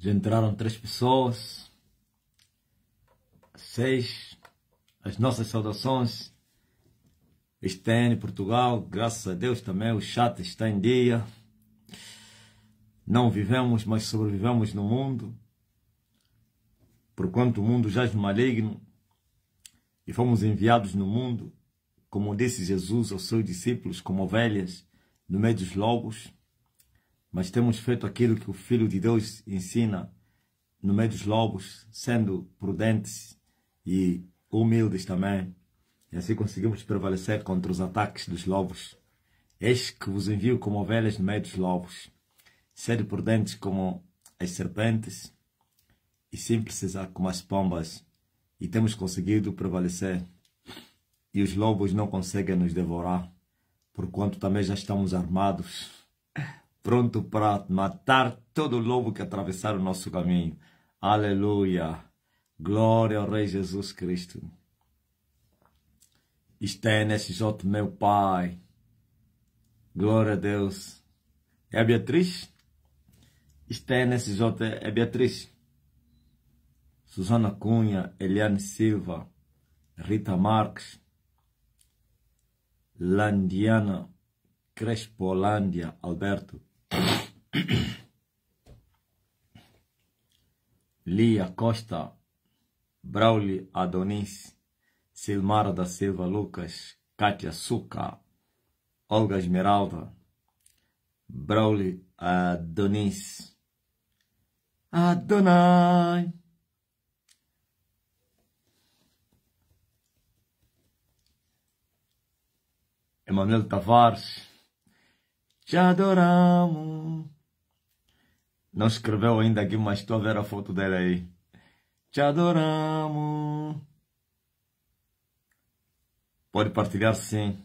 Já entraram três pessoas. Seis. As nossas saudações. STN Portugal, graças a Deus também o chat está em dia. Não vivemos, mas sobrevivemos no mundo. Porquanto o mundo já é maligno e fomos enviados no mundo, como disse Jesus aos seus discípulos, como ovelhas no meio dos lobos mas temos feito aquilo que o Filho de Deus ensina no meio dos lobos, sendo prudentes e humildes também. E assim conseguimos prevalecer contra os ataques dos lobos. Eis que vos envio como ovelhas no meio dos lobos. Sede prudentes como as serpentes e simples como as pombas. E temos conseguido prevalecer. E os lobos não conseguem nos devorar, porquanto também já estamos armados pronto para matar todo lobo que atravessar o nosso caminho. Aleluia! Glória ao Rei Jesus Cristo. Está é nesse jogo, meu Pai. Glória a Deus. É a Beatriz? Está é nesse jogo, é Beatriz. Susana Cunha, Eliane Silva, Rita Marques, Landiana Crespolândia, Alberto. Lia Costa, Brauli Adonis, Silmara da Silva Lucas, Katia Suca, Olga Esmeralda, Brauli Adonis, Adonai. Emanuel Tavares, te adoramos. Não escreveu ainda aqui, mas estou a ver a foto dela aí. Te adoramos. Pode partilhar sim.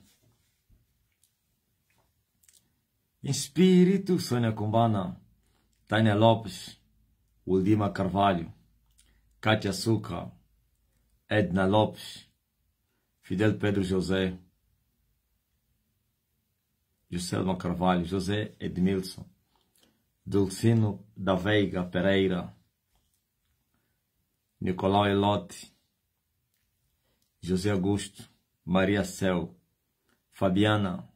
Espírito, Sônia Cumbana, Tânia Lopes, Uldima Carvalho, Cátia Suca, Edna Lopes, Fidel Pedro José, Juscelma Carvalho, José Edmilson, Dulcino da Veiga Pereira, Nicolau Elote, José Augusto, Maria Cel, Fabiana,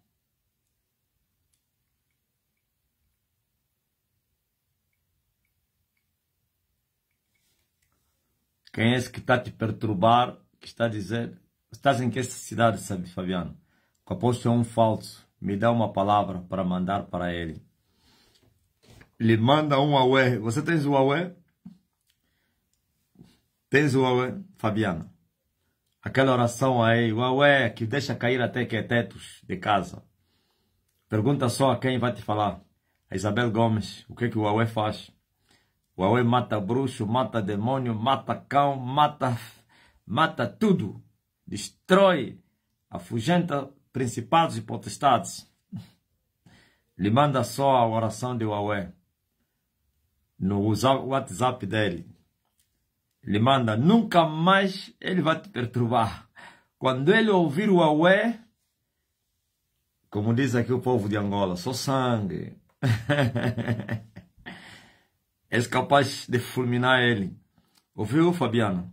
Quem é esse que está te perturbar, que está a dizer, estás em que cidade, sabe, Fabiano? O apóstolo é um falso me dá uma palavra para mandar para ele. Ele manda um Huawei. Você tem o Huawei? Tens o Huawei, Fabiana? Aquela oração aí, Huawei, que deixa cair até que é tetos de casa. Pergunta só a quem vai te falar. A Isabel Gomes, o que, é que o Huawei faz? O Huawei mata bruxo, mata demônio, mata cão, mata, mata tudo. Destrói, afugenta principados e potestades, lhe manda só a oração de Huawei no WhatsApp dele. Ele manda, nunca mais ele vai te perturbar. Quando ele ouvir o Huawei, como diz aqui o povo de Angola, só sangue. És capaz de fulminar ele. Ouviu, Fabiano?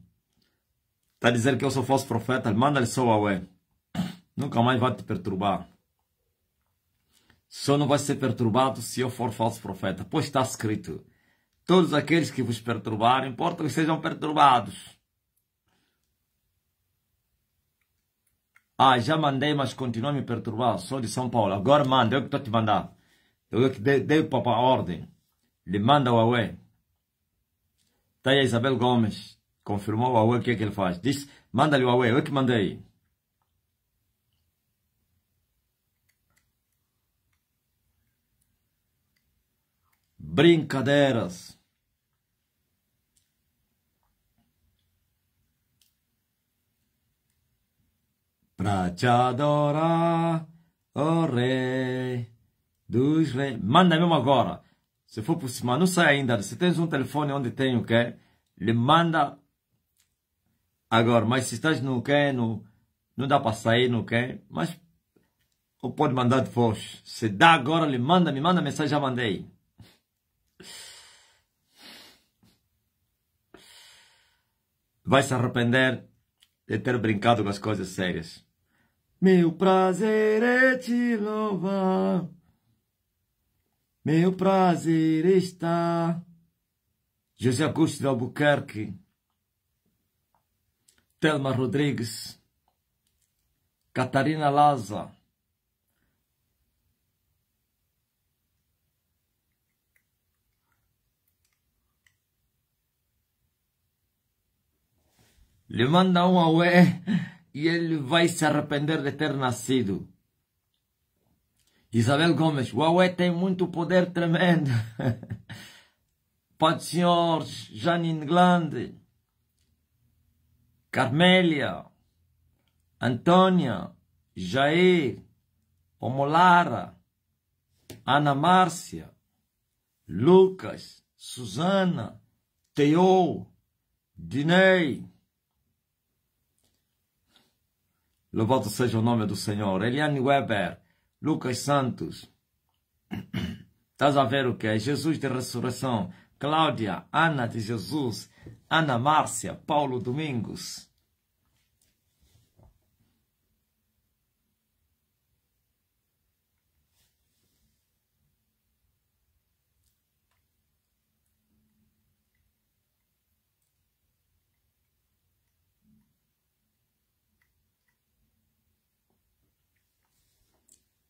Está dizendo que eu só fosse profeta, manda-lhe só o Huawei nunca mais vai te perturbar. Só não vai ser perturbado se eu for falso profeta, pois está escrito: todos aqueles que vos perturbarem, importa que sejam perturbados. Ah, já mandei, mas continua a me perturbar. Sou de São Paulo. Agora manda, eu que estou te mandar. Eu que dei, dei para a ordem. Lhe manda o Huawei. Está aí a Isabel Gomes. Confirmou o Huawei o que, é que ele faz. Diz, manda-lhe o Huawei, eu que mandei. brincadeiras. Pra te adorar, ó oh rei dos reis. Manda mesmo agora. Se for por cima, não sai ainda. Se tens um telefone onde tem o quê? Lhe manda agora. Mas se estás no quê? No, não dá para sair no quê? Mas ou pode mandar de voz. Se dá agora, lhe manda, me manda mensagem, já mandei. vai se arrepender de ter brincado com as coisas sérias. Meu prazer é te louvar, meu prazer está. José Augusto de Albuquerque, Telma Rodrigues, Catarina Laza, le manda um Aue e ele vai se arrepender de ter nascido. Isabel Gomes, o Aue tem muito poder tremendo. Padre Senhor, Janine Glande, Carmélia, Antônia, Jair, Omolara, Ana Márcia, Lucas, Susana, Theo Dinei, Louvado seja o nome do Senhor. Eliane Weber, Lucas Santos. Estás a ver o que? É? Jesus de ressurreição. Cláudia, Ana de Jesus, Ana Márcia, Paulo Domingos.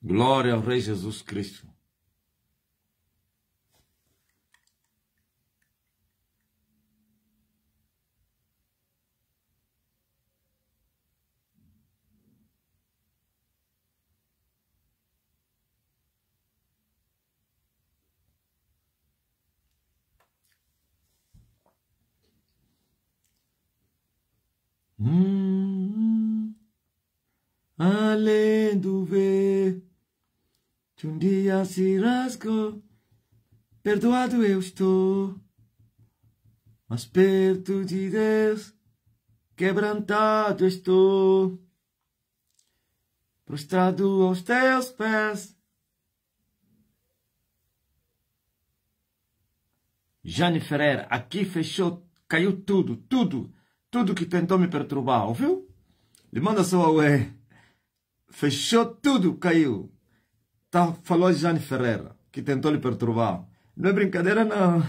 Glória ao Rei Jesus Cristo. Hum, além do ver que um dia se rasgou. Perdoado eu estou, mas perto de Deus, quebrantado estou. Prostrado aos teus pés. Jane Ferrer, aqui fechou, caiu tudo, tudo, tudo que tentou me perturbar, ouviu? Lhe manda sua ué. Fechou tudo, caiu tá, falou Jane Ferreira, que tentou lhe perturbar. Não é brincadeira, não.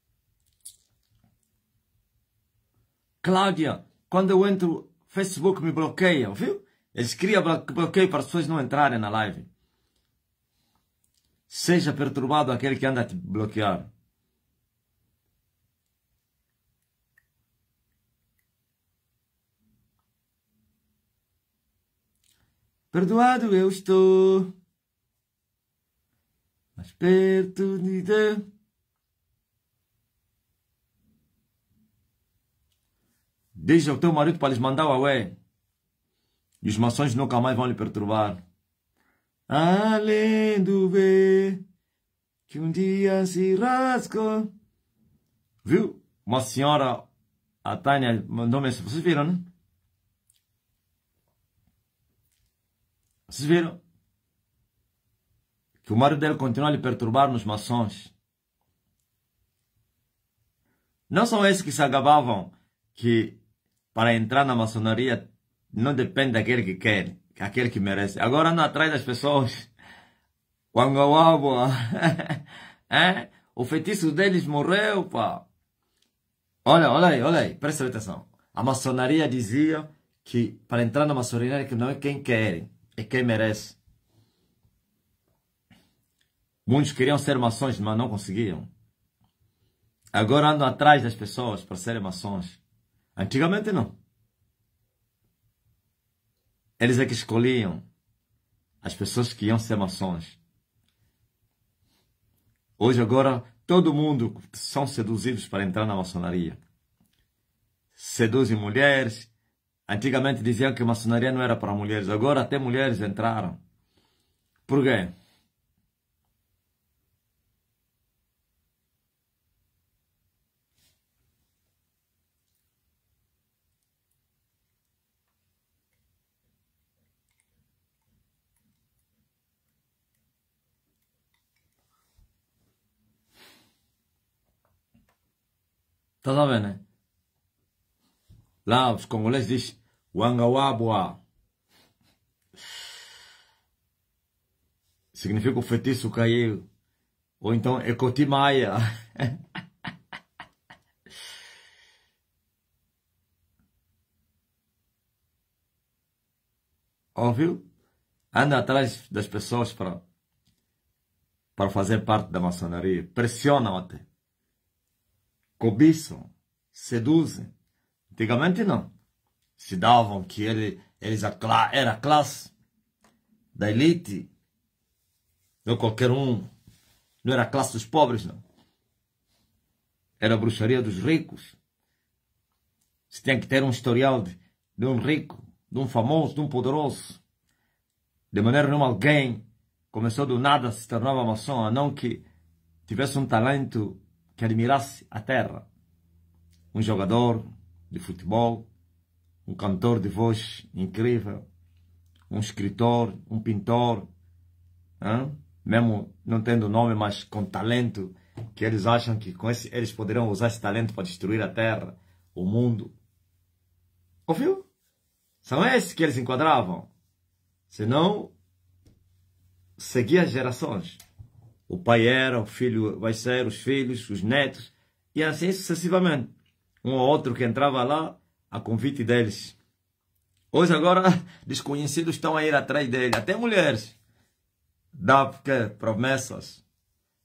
Cláudia, quando eu entro, Facebook me bloqueia, viu? Eles criam bloqueio para as pessoas não entrarem na live. Seja perturbado aquele que anda a te bloquear. Perdoado eu estou, mais perto de Deus. Deixa o teu marido para lhes mandar o ué. E os maçons nunca mais vão lhe perturbar. Além do ver que um dia se rascou. Viu? Uma senhora, a Tânia, mandou mensagem. Vocês viram, né? Vocês viram? Que o marido dele continua a lhe perturbar nos maçons. Não são esses que se agabavam que para entrar na maçonaria não depende daquele que quer, aquele que merece. Agora anda atrás das pessoas. Wangawabwa. é? O feitiço deles morreu, pá. Olha, olha aí, olha aí, presta atenção. A maçonaria dizia que para entrar na maçonaria que não é quem querem, é quem merece. Muitos queriam ser maçons, mas não conseguiam. Agora andam atrás das pessoas para serem maçons. Antigamente não. Eles é que escolhiam as pessoas que iam ser maçons. Hoje, agora, todo mundo são seduzidos para entrar na maçonaria. Seduzem mulheres, Antigamente diziam que maçonaria não era para mulheres, agora até mulheres entraram. Por quê? Está sabendo, né? Lá os congoleses dizem Wangawabwa significa o feitiço caiu, ou então Ecotimaia. Óbvio, anda atrás das pessoas para para fazer parte da maçonaria, pressionam até, cobiçam, seduzem. Antigamente não se davam, que ele, eles era a classe da elite, não qualquer um, não era a classe dos pobres, não. Era a bruxaria dos ricos. Se tem que ter um historial de, de um rico, de um famoso, de um poderoso. De maneira nenhuma alguém começou do nada, se tornava maçom, a não que tivesse um talento que admirasse a terra. Um jogador de futebol, um cantor de voz incrível, um escritor, um pintor, hein? mesmo não tendo nome, mas com talento, que eles acham que com esse, eles poderão usar esse talento para destruir a terra, o mundo. Ouviu? São esses que eles enquadravam. Senão, seguia as gerações. O pai era, o filho vai ser, os filhos, os netos, e assim sucessivamente. Um ou outro que entrava lá a convite deles. Hoje agora desconhecidos estão a ir atrás dele, até mulheres. Dá porque promessas.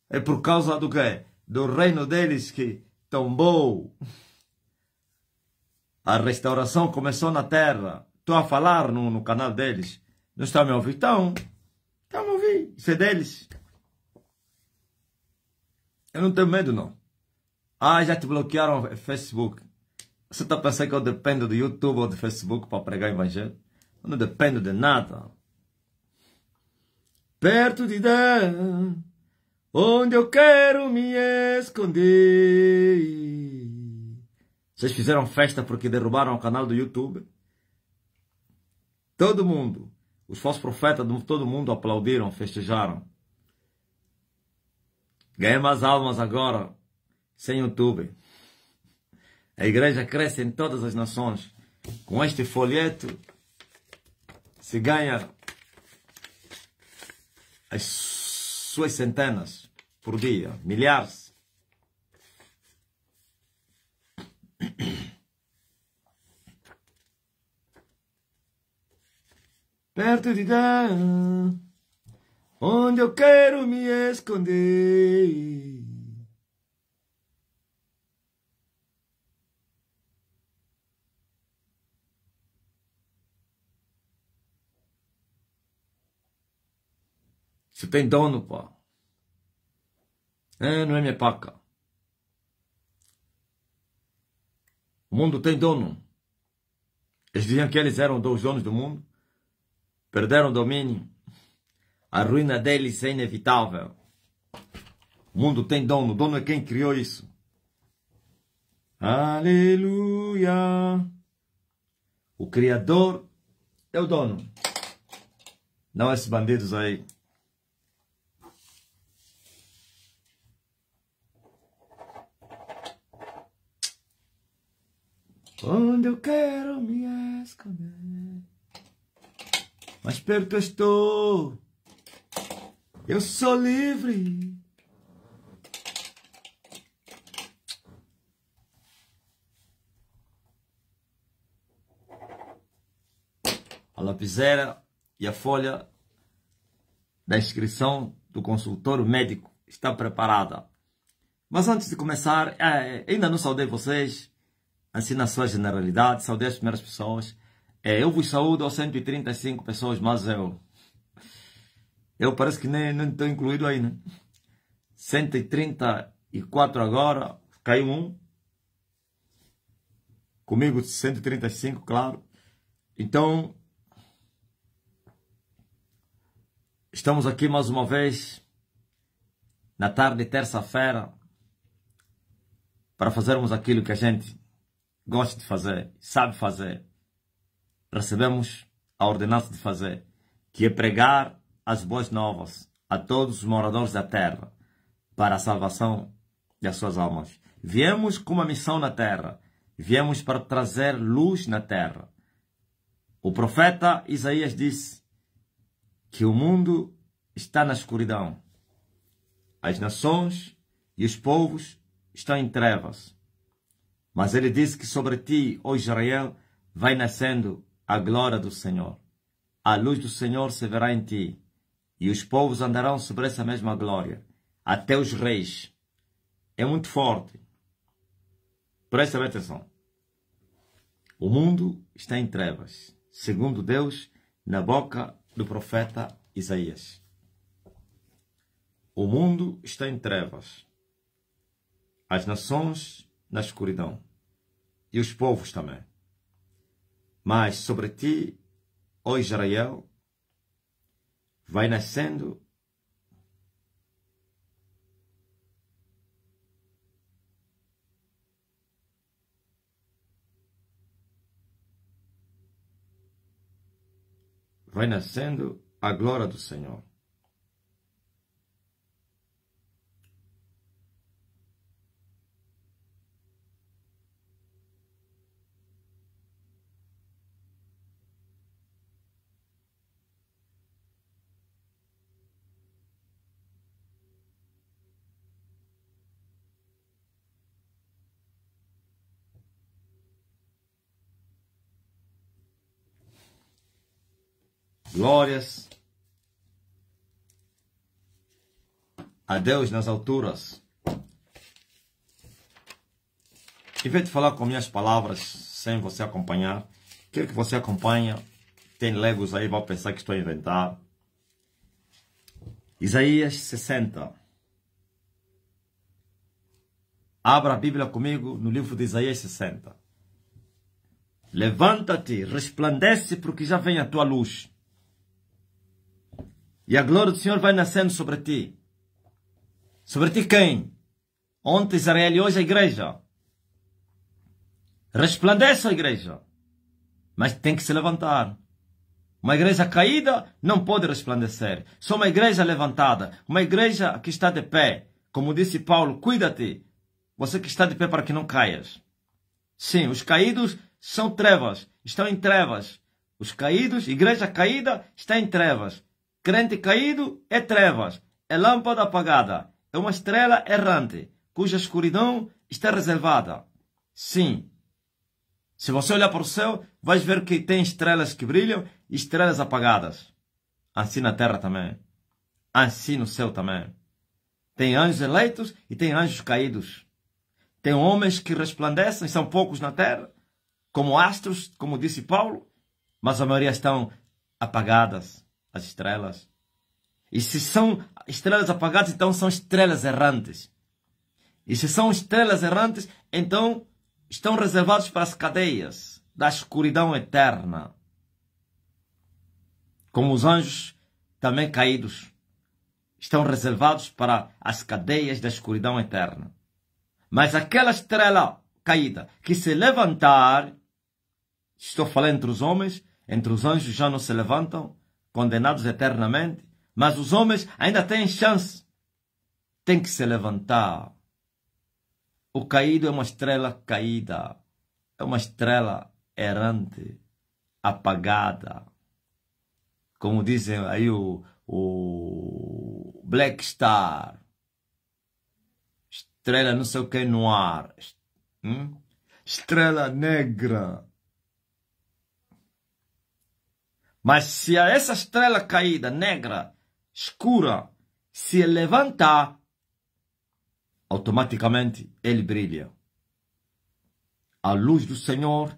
É por causa do quê? Do reino deles que tombou. A restauração começou na terra. Estou a falar no, no canal deles. Não está me ouvindo? Então, está me ouvindo. Isso é deles. Eu não tenho medo, não. Ah, já te bloquearam Facebook. Você está pensando que eu dependo do YouTube ou do Facebook para pregar o Evangelho? Eu não dependo de nada. Perto de Deus, onde eu quero me esconder. Vocês fizeram festa porque derrubaram o canal do YouTube? Todo mundo, os falsos profetas de todo mundo aplaudiram, festejaram. Ganhei mais almas agora, sem YouTube. A igreja cresce em todas as nações. Com este folheto se ganha as suas centenas por dia, milhares. Perto de Deus, onde eu quero me esconder. Você tem dono, pá. É, não é minha paca. O mundo tem dono. Eles diziam que eles eram dois donos do mundo. Perderam o domínio. A ruína deles é inevitável. O mundo tem dono. O dono é quem criou isso. Aleluia. O Criador é o dono. Não esses bandidos aí. Onde eu quero me esconder. Mas perto eu estou. Eu sou livre. A lapiseira e a folha da inscrição do consultor médico está preparada. Mas antes de começar, eh, ainda não saudei vocês assim na sua generalidade, saudei as primeiras pessoas. É, eu vos saúdo aos 135 pessoas, mas eu. Eu parece que nem estou incluído aí, né? 134 agora, caiu um. Comigo 135, claro. Então, estamos aqui mais uma vez na tarde terça-feira para fazermos aquilo que a gente gosta de fazer, sabe fazer. Recebemos a ordenança de fazer, que é pregar as boas novas a todos os moradores da terra para a salvação das suas almas. Viemos com uma missão na terra, viemos para trazer luz na terra. O profeta Isaías disse que o mundo está na escuridão, as nações e os povos estão em trevas. Mas ele diz que sobre ti, ó Israel, vai nascendo a glória do Senhor. A luz do Senhor se verá em ti, e os povos andarão sobre essa mesma glória, até os reis. É muito forte. Presta atenção. O mundo está em trevas, segundo Deus, na boca do profeta Isaías. O mundo está em trevas, as nações na escuridão e os povos também. Mas sobre ti, ó Israel, vai nascendo vai nascendo a glória do Senhor. Glórias a Deus nas alturas. Em vez de falar com minhas palavras sem você acompanhar, quero é que você acompanha. Tem legos aí, vai pensar que estou a inventar. Isaías 60. Abra a Bíblia comigo no livro de Isaías 60. Levanta-te, resplandece, porque já vem a tua luz e a glória do Senhor vai nascendo sobre ti. Sobre ti quem? Ontem Israel e hoje a igreja. Resplandece a igreja. Mas tem que se levantar. Uma igreja caída não pode resplandecer. Só uma igreja levantada. Uma igreja que está de pé. Como disse Paulo, cuida-te. Você que está de pé para que não caias. Sim, os caídos são trevas. Estão em trevas. Os caídos, igreja caída, está em trevas. Crente caído é trevas, é lâmpada apagada, é uma estrela errante, cuja escuridão está reservada. Sim. Se você olhar para o céu, vais ver que tem estrelas que brilham e estrelas apagadas. Assim na terra também. Assim no céu também. Tem anjos eleitos e tem anjos caídos. Tem homens que resplandecem, são poucos na terra, como astros, como disse Paulo, mas a maioria estão apagadas as estrelas. E se são estrelas apagadas, então são estrelas errantes. E se são estrelas errantes, então estão reservados para as cadeias da escuridão eterna. Como os anjos também caídos estão reservados para as cadeias da escuridão eterna. Mas aquela estrela caída que se levantar, estou falando entre os homens, entre os anjos já não se levantam, condenados eternamente, mas os homens ainda têm chance. Tem que se levantar. O caído é uma estrela caída, é uma estrela errante, apagada. Como dizem aí o, o Black Star, estrela não sei o que no ar, hum? estrela negra Mas se essa estrela caída, negra, escura, se levantar, automaticamente ele brilha. A luz do Senhor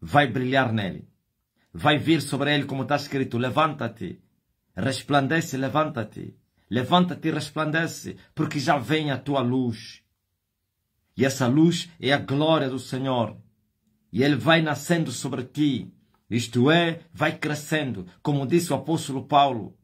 vai brilhar nele. Vai vir sobre ele como está escrito, levanta-te, resplandece, levanta-te. Levanta-te e resplandece, porque já vem a tua luz. E essa luz é a glória do Senhor. E ele vai nascendo sobre ti isto é, vai crescendo, como disse o apóstolo Paulo,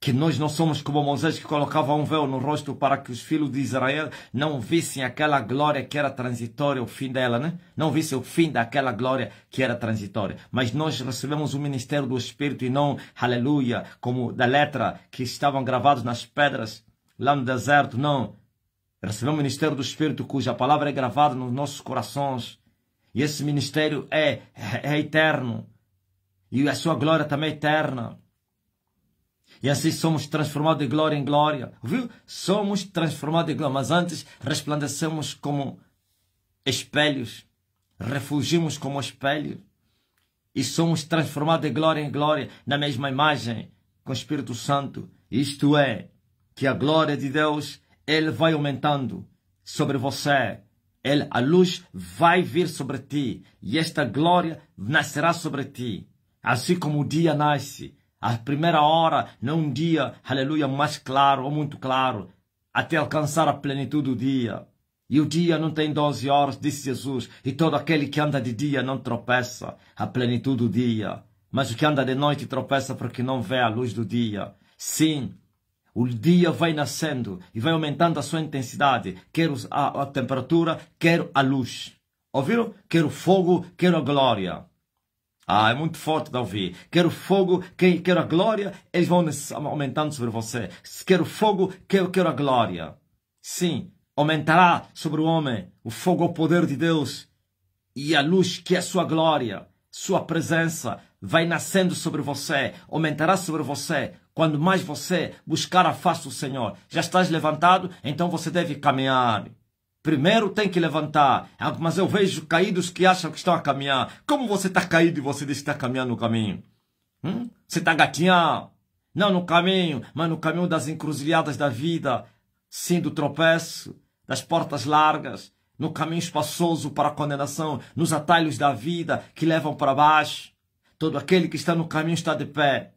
que nós não somos como Moisés que colocava um véu no rosto para que os filhos de Israel não vissem aquela glória que era transitória, o fim dela, né? Não vissem o fim daquela glória que era transitória. Mas nós recebemos o ministério do Espírito e não, aleluia, como da letra que estavam gravados nas pedras lá no deserto, não. Recebemos o ministério do Espírito cuja palavra é gravada nos nossos corações e esse ministério é, é, é eterno. E a sua glória também é eterna. E assim somos transformados de glória em glória. Viu? Somos transformados de glória. Mas antes resplandecemos como espelhos. Refugimos como espelhos. E somos transformados de glória em glória. Na mesma imagem com o Espírito Santo. Isto é, que a glória de Deus, Ele vai aumentando sobre você. Ele, a luz vai vir sobre ti e esta glória nascerá sobre ti. Assim como o dia nasce, a primeira hora não um dia, aleluia, mais claro ou muito claro, até alcançar a plenitude do dia. E o dia não tem doze horas, disse Jesus, e todo aquele que anda de dia não tropeça a plenitude do dia. Mas o que anda de noite tropeça porque não vê a luz do dia. Sim, o dia vai nascendo e vai aumentando a sua intensidade, Quero a, a temperatura, quero a luz. Ouviram? Quero fogo, quero a glória. Ah, é muito forte de ouvir. Quero fogo, quero a glória, eles vão aumentando sobre você. Quero fogo, quero, quero a glória. Sim, aumentará sobre o homem o fogo, o poder de Deus e a luz que é sua glória, sua presença, vai nascendo sobre você, aumentará sobre você, quando mais você buscar a face do Senhor. Já estás levantado, então você deve caminhar. Primeiro tem que levantar. Ah, mas eu vejo caídos que acham que estão a caminhar. Como você está caído e você diz que está caminhando no caminho? Hum? Você está gatinhando. Não no caminho, mas no caminho das encruzilhadas da vida. Sim, do tropeço, das portas largas, no caminho espaçoso para a condenação, nos atalhos da vida que levam para baixo. Todo aquele que está no caminho está de pé.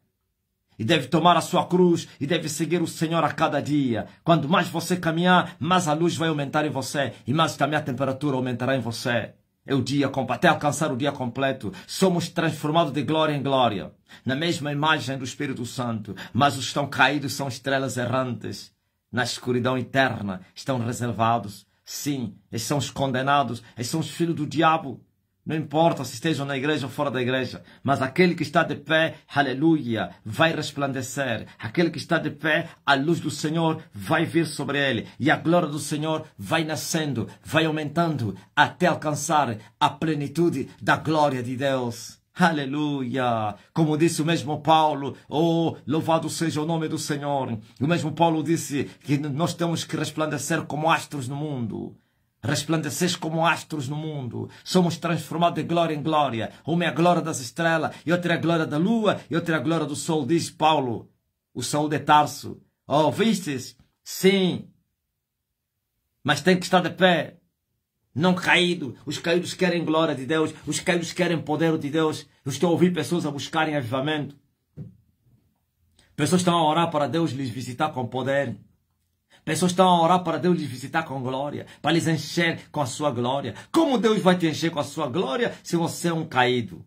E deve tomar a sua cruz e deve seguir o Senhor a cada dia. Quanto mais você caminhar, mais a luz vai aumentar em você e mais também a temperatura aumentará em você. É o dia até alcançar o dia completo. Somos transformados de glória em glória, na mesma imagem do Espírito Santo. Mas os estão caídos são estrelas errantes. Na escuridão eterna estão reservados. Sim, eles são os condenados, eles são os filhos do diabo. Não importa se esteja na igreja ou fora da igreja, mas aquele que está de pé, aleluia, vai resplandecer. Aquele que está de pé, a luz do Senhor vai vir sobre ele. E a glória do Senhor vai nascendo, vai aumentando, até alcançar a plenitude da glória de Deus. Aleluia! Como disse o mesmo Paulo, oh, louvado seja o nome do Senhor. O mesmo Paulo disse que nós temos que resplandecer como astros no mundo. Resplandeceis como astros no mundo. Somos transformados de glória em glória. Uma é a glória das estrelas, e outra é a glória da lua, e outra é a glória do sol, diz Paulo, o sol de Tarso. Oh, vistes? Sim. Mas tem que estar de pé. Não caído. Os caídos querem glória de Deus. Os caídos querem poder de Deus. Eu estou a ouvir pessoas a buscarem avivamento. Pessoas estão a orar para Deus lhes visitar com poder. Pessoas estão a orar para Deus lhes visitar com glória, para lhes encher com a sua glória. Como Deus vai te encher com a sua glória se você é um caído?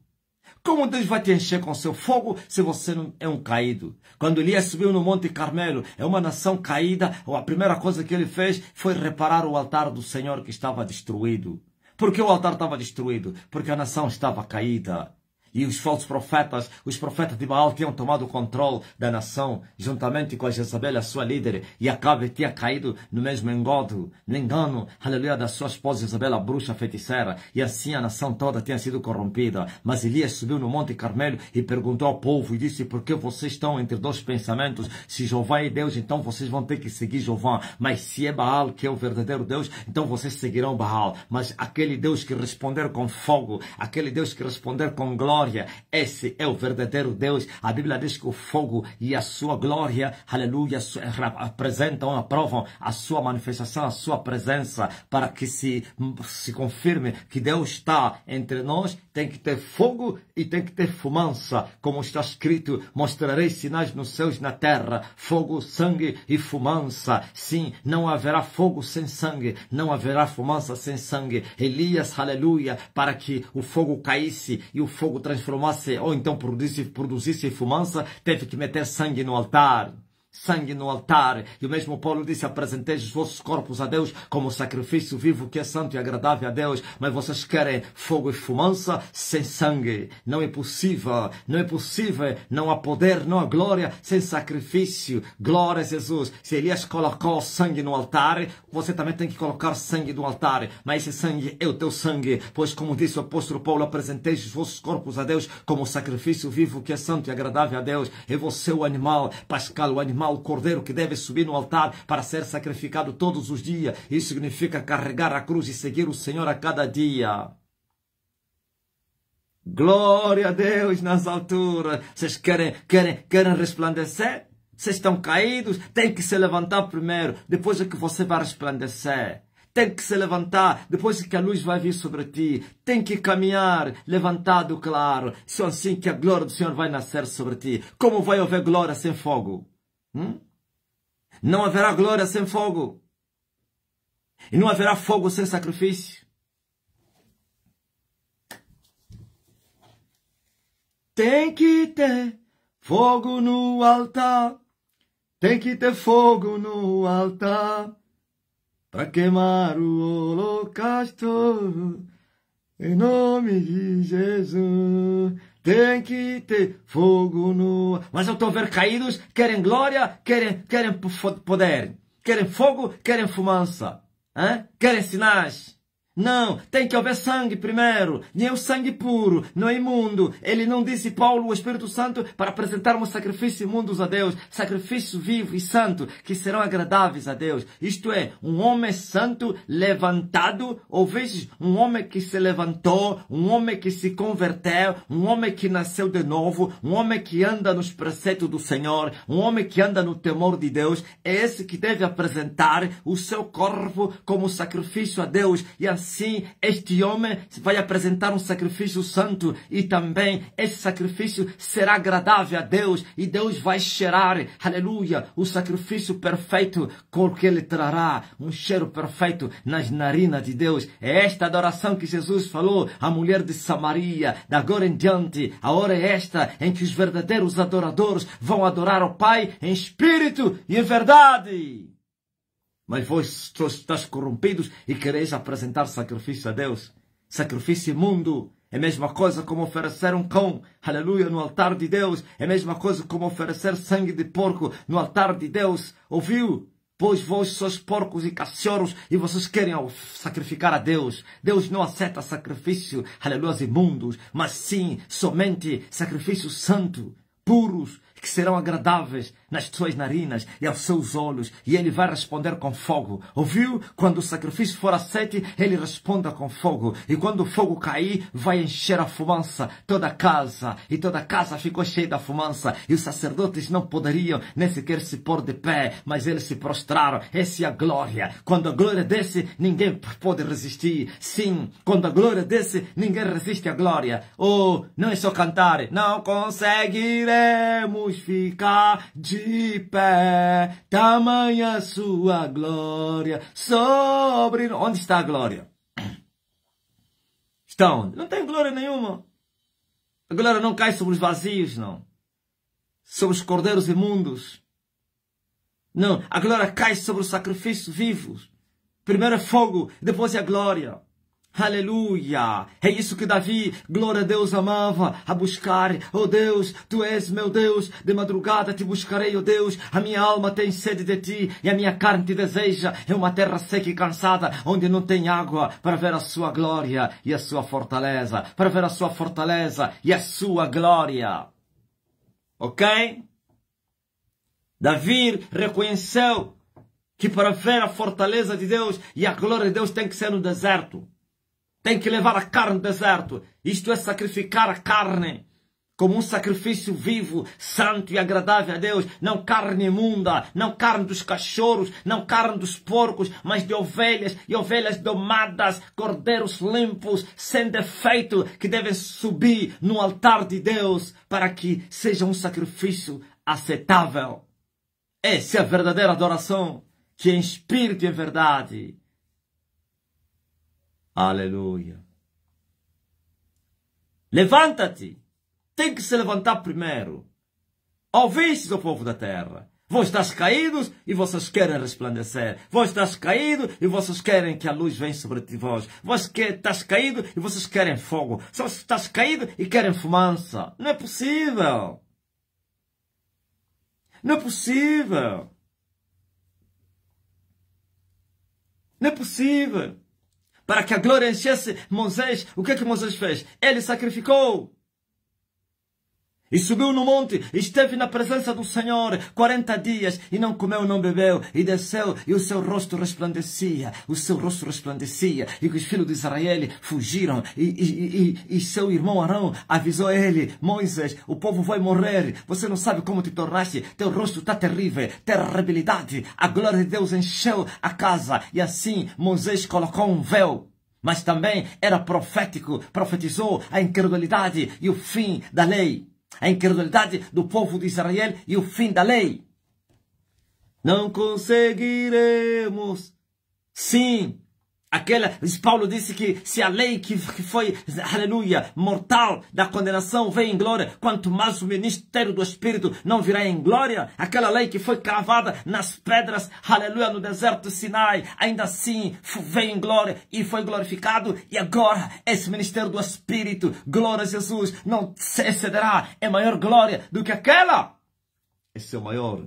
Como Deus vai te encher com seu fogo se você não é um caído? Quando Elias subiu no Monte Carmelo, é uma nação caída, a primeira coisa que ele fez foi reparar o altar do Senhor que estava destruído. Por que o altar estava destruído? Porque a nação estava caída. E os falsos profetas, os profetas de Baal tinham tomado o controle da nação, juntamente com a Jezabel, a sua líder, e Acabe tinha caído no mesmo engodo, no engano, aleluia, da sua esposa Jezabel, a bruxa feiticeira, e assim a nação toda tinha sido corrompida. Mas Elias subiu no Monte Carmelo e perguntou ao povo, e disse, por que vocês estão entre dois pensamentos? Se Jeová é Deus, então vocês vão ter que seguir Jeová, mas se é Baal, que é o verdadeiro Deus, então vocês seguirão Baal. Mas aquele Deus que responder com fogo, aquele Deus que responder com glória, glória. Esse é o verdadeiro Deus. A Bíblia diz que o fogo e a sua glória, aleluia, apresentam, aprovam a sua manifestação, a sua presença, para que se, se confirme que Deus está entre nós. Tem que ter fogo e tem que ter fumança, como está escrito: mostrarei sinais nos céus e na terra, fogo, sangue e fumança. Sim, não haverá fogo sem sangue, não haverá fumança sem sangue. Elias, aleluia, para que o fogo caísse e o fogo transformasse ou então produzisse, produzisse fumaça, teve que meter sangue no altar sangue no altar. E o mesmo Paulo disse: Apresentei os vossos corpos a Deus como sacrifício vivo que é santo e agradável a Deus. Mas vocês querem fogo e fumaça sem sangue. Não é possível, não é possível. Não há poder, não há glória sem sacrifício. Glória a Jesus. Se Elias colocou sangue no altar, você também tem que colocar sangue no altar. Mas esse sangue é o teu sangue. Pois, como disse o apóstolo Paulo, apresentei os vossos corpos a Deus como sacrifício vivo que é santo e agradável a Deus. E é você, o animal, Pascal, o animal animal, o cordeiro que deve subir no altar para ser sacrificado todos os dias. Isso significa carregar a cruz e seguir o Senhor a cada dia. Glória a Deus nas alturas. Vocês querem, querem, querem resplandecer? Vocês estão caídos, tem que se levantar primeiro, depois é que você vai resplandecer. Tem que se levantar, depois é que a luz vai vir sobre ti. Tem que caminhar, levantado, claro. só assim que a glória do Senhor vai nascer sobre ti. Como vai haver glória sem fogo? Hum? Não haverá glória sem fogo. E não haverá fogo sem sacrifício. Tem que ter fogo no altar. Tem que ter fogo no altar. Para queimar o holocausto. Em nome de Jesus. Tem que ter fogo no. Mas eu estou ver caídos, querem glória, querem, querem poder, querem fogo, querem fumaça, hein? querem sinais. Não, tem que haver sangue primeiro. nem o sangue puro, não é imundo. Ele não disse, Paulo, o Espírito Santo, para apresentar um sacrifício imundo a Deus. Sacrifício vivo e santo, que serão agradáveis a Deus. Isto é, um homem santo levantado, ou vezes um homem que se levantou, um homem que se converteu, um homem que nasceu de novo, um homem que anda nos preceitos do Senhor, um homem que anda no temor de Deus. É esse que deve apresentar o seu corpo como sacrifício a Deus e ansiar assim este homem vai apresentar um sacrifício santo e também esse sacrifício será agradável a Deus e Deus vai cheirar, aleluia, o sacrifício perfeito que ele trará, um cheiro perfeito nas narinas de Deus. É esta adoração que Jesus falou à mulher de Samaria, da agora em diante, a hora é esta em que os verdadeiros adoradores vão adorar ao Pai em espírito e em verdade. Mas vós estás corrompidos e quereis apresentar sacrifício a Deus. Sacrifício imundo. É a mesma coisa como oferecer um cão, aleluia, no altar de Deus. É a mesma coisa como oferecer sangue de porco no altar de Deus. Ouviu? Pois vós sois porcos e cachorros e vocês querem sacrificar a Deus. Deus não aceita sacrifício, aleluia, imundos, mas sim somente sacrifício santo, puros, que serão agradáveis nas suas narinas e aos seus olhos, e ele vai responder com fogo. Ouviu? Quando o sacrifício for aceito, ele responda com fogo, e quando o fogo cair, vai encher a fumaça toda a casa, e toda a casa ficou cheia da fumaça, e os sacerdotes não poderiam nem sequer se pôr de pé, mas eles se prostraram. Essa é a glória. Quando a glória desce, ninguém pode resistir. Sim, quando a glória desce, ninguém resiste à glória. Oh, não é só cantar, não conseguiremos vamos ficar de pé, tamanha sua glória, sobre... Onde está a glória? Está onde? Não tem glória nenhuma. A glória não cai sobre os vazios, não. Sobre os cordeiros imundos. Não, a glória cai sobre os sacrifícios vivos. Primeiro é fogo, depois é a glória. Aleluia! É isso que Davi, glória a Deus, amava a buscar. Oh Deus, tu és meu Deus, de madrugada te buscarei, oh Deus. A minha alma tem sede de ti e a minha carne te deseja. É uma terra seca e cansada, onde não tem água, para ver a sua glória e a sua fortaleza. Para ver a sua fortaleza e a sua glória. Ok? Davi reconheceu que para ver a fortaleza de Deus e a glória de Deus tem que ser no deserto tem que levar a carne do deserto. Isto é sacrificar a carne como um sacrifício vivo, santo e agradável a Deus, não carne imunda, não carne dos cachorros, não carne dos porcos, mas de ovelhas e ovelhas domadas, cordeiros limpos, sem defeito, que devem subir no altar de Deus para que seja um sacrifício aceitável. Essa é a verdadeira adoração, que é em espírito e em verdade. Aleluia. Levanta-te. Tem que se levantar primeiro. Ouvistes o povo da terra. Vós estás caídos e vocês querem resplandecer. Vós estás caído e vocês querem que a luz venha sobre ti vós. Vós que estás caído e vocês querem fogo. Vós estás caído e querem fumaça. Não é possível. Não é possível. Não é possível para que a glória enchesse Moisés. O que é que Moisés fez? Ele sacrificou. E subiu no monte, esteve na presença do Senhor quarenta dias, e não comeu, não bebeu, e desceu, e o seu rosto resplandecia, o seu rosto resplandecia, e os filhos de Israel fugiram, e, e, e, e seu irmão Arão avisou ele, Moisés, o povo vai morrer, você não sabe como te tornaste, teu rosto está terrível, terribilidade, a glória de Deus encheu a casa, e assim Moisés colocou um véu mas também era profético, profetizou a incredulidade e o fim da lei a incredulidade do povo de Israel e o fim da lei. Não conseguiremos. Sim, Aquela, Paulo disse que se a lei que, que foi, aleluia, mortal da condenação vem em glória, quanto mais o ministério do Espírito não virá em glória, aquela lei que foi cravada nas pedras, aleluia, no deserto Sinai, ainda assim vem em glória e foi glorificado, e agora esse ministério do Espírito, glória a Jesus, não excederá, é maior glória do que aquela. Esse é o maior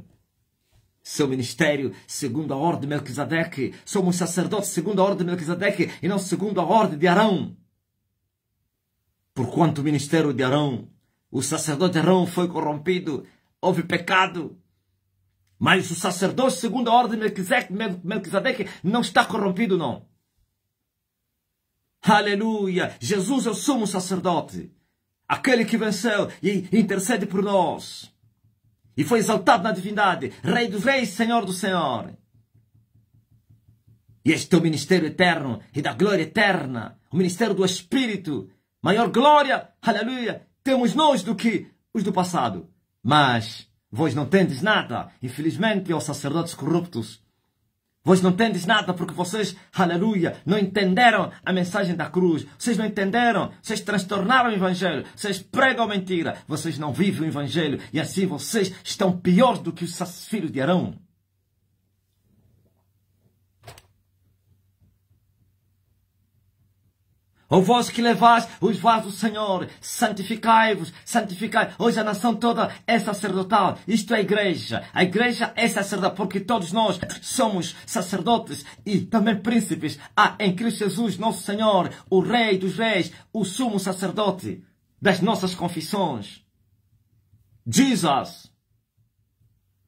seu ministério segundo a ordem de Melquisedeque. Somos sacerdotes segundo a ordem de Melquisedeque e não segundo a ordem de Arão. Porquanto o ministério de Arão, o sacerdote Arão foi corrompido, houve pecado. Mas o sacerdote segundo a ordem de Melquisedeque não está corrompido, não. Aleluia! Jesus é o sumo sacerdote, aquele que venceu e intercede por nós e foi exaltado na divindade, Rei dos Reis, Senhor do Senhor. E este é o ministério eterno e da glória eterna, o ministério do Espírito, maior glória, aleluia, temos nós do que os do passado. Mas vós não tendes nada, infelizmente, aos sacerdotes corruptos, Vós não tendes nada porque vocês, aleluia, não entenderam a mensagem da cruz. Vocês não entenderam. Vocês transtornaram o evangelho. Vocês pregam mentira. Vocês não vivem o evangelho. E assim vocês estão piores do que os filhos de Arão. O vós que levais os vasos do Senhor, santificai-vos, santificai. Hoje a nação toda é sacerdotal. Isto é a igreja. A igreja é sacerdotal, porque todos nós somos sacerdotes e também príncipes. Há ah, em Cristo Jesus, nosso Senhor, o Rei dos Reis, o sumo sacerdote das nossas confissões. Jesus.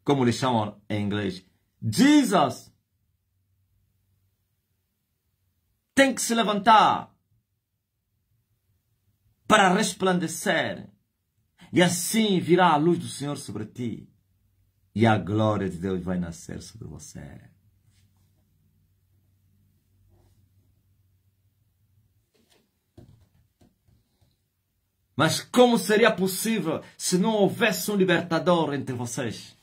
Como lhe chamam em inglês. Jesus. Tem que se levantar para resplandecer, e assim virá a luz do Senhor sobre ti, e a glória de Deus vai nascer sobre você. Mas como seria possível se não houvesse um libertador entre vocês?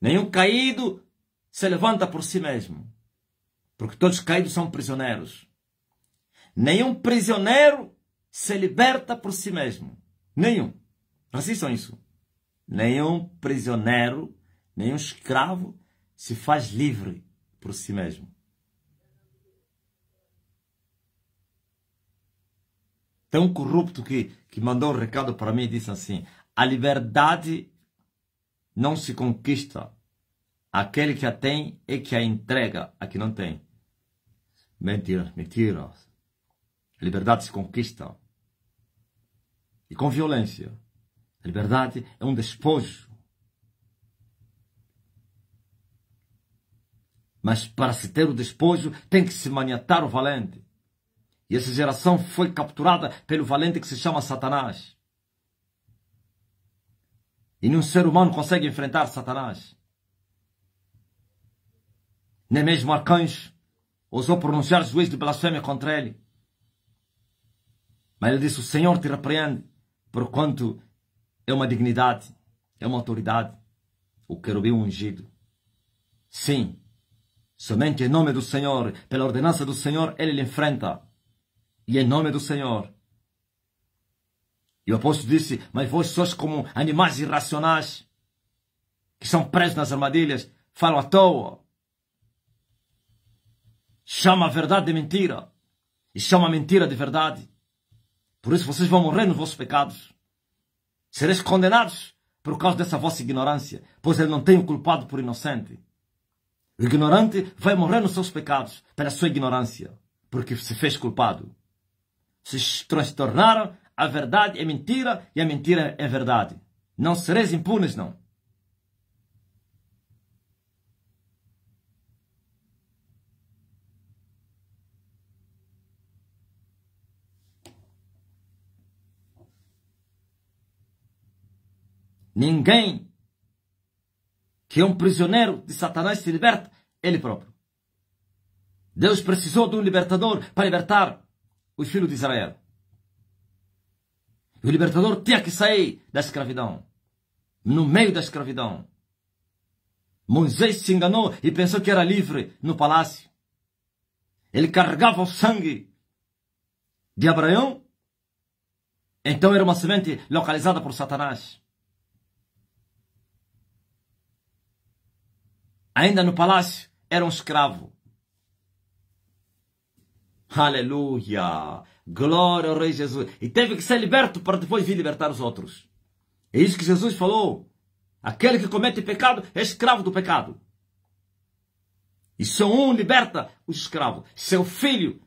Nenhum caído se levanta por si mesmo, porque todos caídos são prisioneiros. Nenhum prisioneiro se liberta por si mesmo. Nenhum. Assistam isso. Nenhum prisioneiro, nenhum escravo se faz livre por si mesmo. Tem um corrupto que, que mandou um recado para mim e disse assim: a liberdade não se conquista. Aquele que a tem é que a entrega a que não tem. Mentira, mentira liberdade se conquista. E com violência. liberdade é um despojo. Mas para se ter o despojo, tem que se maniatar o valente. E essa geração foi capturada pelo valente que se chama Satanás. E nenhum ser humano consegue enfrentar Satanás. Nem mesmo arcanjo ousou pronunciar juízo de blasfêmia contra ele. Mas ele disse: O Senhor te repreende, por quanto é uma dignidade, é uma autoridade, o querubim ungido. Sim, somente em nome do Senhor, pela ordenança do Senhor, ele lhe enfrenta. E em nome do Senhor. E o apóstolo disse: Mas vós sois como animais irracionais, que são presos nas armadilhas, falam à toa. Chama a verdade de mentira, e chama a mentira de verdade. Por isso vocês vão morrer nos vossos pecados. Sereis condenados por causa dessa vossa ignorância, pois ele não tem o culpado por inocente. O ignorante vai morrer nos seus pecados pela sua ignorância, porque se fez culpado. Se transtornaram a verdade é mentira e a mentira é verdade. Não sereis impunes, não. Ninguém que é um prisioneiro de Satanás se liberta ele próprio. Deus precisou de um libertador para libertar os filhos de Israel. o libertador tinha que sair da escravidão, no meio da escravidão. Moisés se enganou e pensou que era livre no palácio. Ele carregava o sangue de Abraão, então era uma semente localizada por Satanás. ainda no palácio, era um escravo. Aleluia! Glória ao Rei Jesus! E teve que ser liberto para depois vir libertar os outros. É isso que Jesus falou. Aquele que comete pecado é escravo do pecado. E só um liberta o escravo. Seu filho,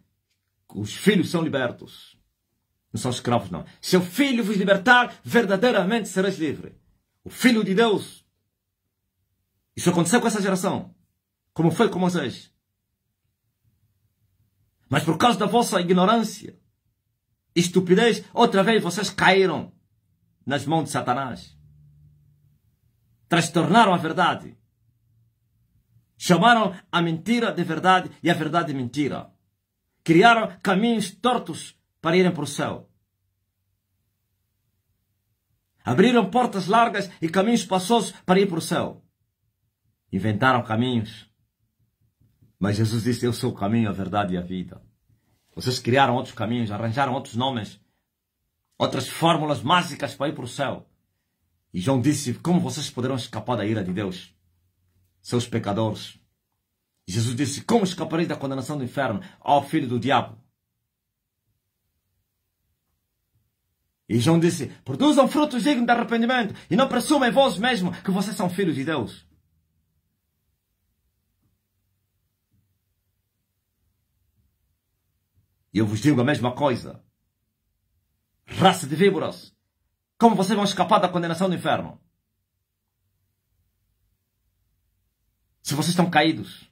os filhos são libertos. Não são escravos, não. Seu filho vos libertar, verdadeiramente sereis livre. O Filho de Deus isso aconteceu com essa geração. Como foi com vocês. Mas por causa da vossa ignorância, estupidez, outra vez vocês caíram nas mãos de Satanás. Transtornaram a verdade. Chamaram a mentira de verdade e a verdade de mentira. Criaram caminhos tortos para irem para o céu. Abriram portas largas e caminhos espaçosos para ir para o céu inventaram caminhos. Mas Jesus disse: Eu sou o caminho, a verdade e a vida. Vocês criaram outros caminhos, arranjaram outros nomes, outras fórmulas mágicas para ir para o céu. E João disse: Como vocês poderão escapar da ira de Deus? Seus pecadores. E Jesus disse: Como escapareis da condenação do inferno, ó filho do diabo? E João disse: Produzam frutos dignos de arrependimento e não presumem vós mesmo que vocês são filhos de Deus. E eu vos digo a mesma coisa. Raça de víboras, como vocês vão escapar da condenação do inferno? Se vocês estão caídos.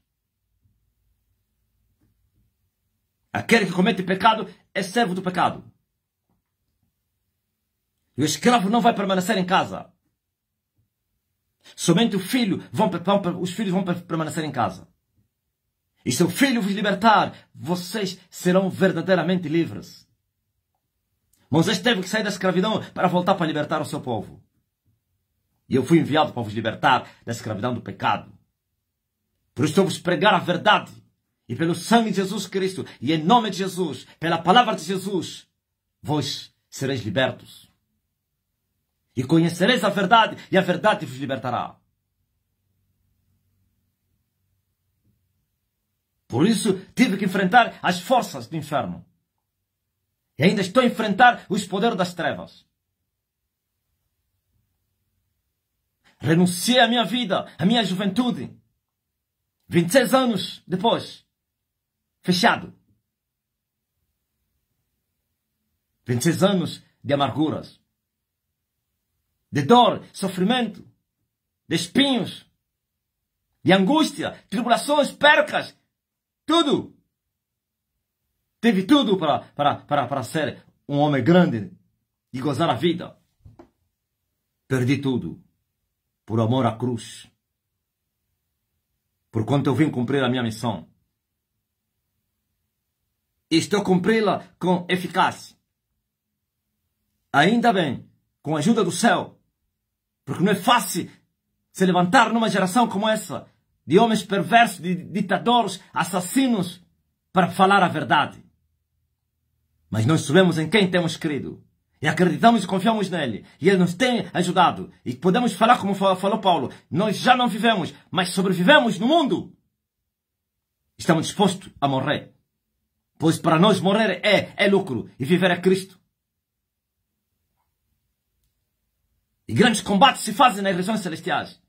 Aquele que comete pecado é servo do pecado. E o escravo não vai permanecer em casa. Somente o filho vão, os filhos vão permanecer em casa e seu filho vos libertar, vocês serão verdadeiramente livres. Moisés teve que sair da escravidão para voltar para libertar o seu povo. E eu fui enviado para vos libertar da escravidão do pecado. Por isso eu vos pregar a verdade. E pelo sangue de Jesus Cristo, e em nome de Jesus, pela palavra de Jesus, vós sereis libertos. E conhecereis a verdade, e a verdade vos libertará. Por isso tive que enfrentar as forças do inferno. E ainda estou a enfrentar os poderes das trevas. Renunciei à minha vida, à minha juventude. 26 anos depois. Fechado. 26 anos de amarguras. De dor, sofrimento. De espinhos. De angústia, tribulações, percas, tudo. Teve tudo para, para, para, para ser um homem grande e gozar a vida. Perdi tudo por amor à cruz. Por quanto eu vim cumprir a minha missão. E estou cumpri-la com eficácia. Ainda bem, com a ajuda do céu. Porque não é fácil se levantar numa geração como essa de homens perversos, de ditadores, assassinos, para falar a verdade. Mas nós sabemos em quem temos crido. E acreditamos e confiamos nele. E ele nos tem ajudado. E podemos falar como falou Paulo. Nós já não vivemos, mas sobrevivemos no mundo. Estamos dispostos a morrer. Pois para nós morrer é, é lucro. E viver é Cristo. E grandes combates se fazem nas regiões celestiais.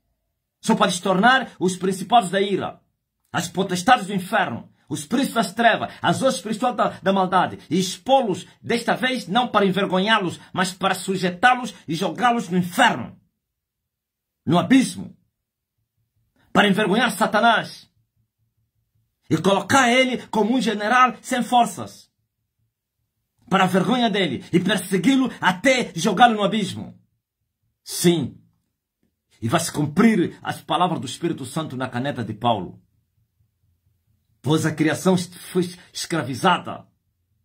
Só para destornar os principados da ira, as potestades do inferno, os príncipes das trevas, as hostes espirituais da, da, maldade, e expô-los, desta vez não para envergonhá-los, mas para sujeitá-los e jogá-los no inferno, no abismo, para envergonhar Satanás e colocar ele como um general sem forças, para a vergonha dele e persegui-lo até jogá-lo no abismo. Sim, e vai se cumprir as palavras do Espírito Santo na caneta de Paulo. Pois a criação foi escravizada.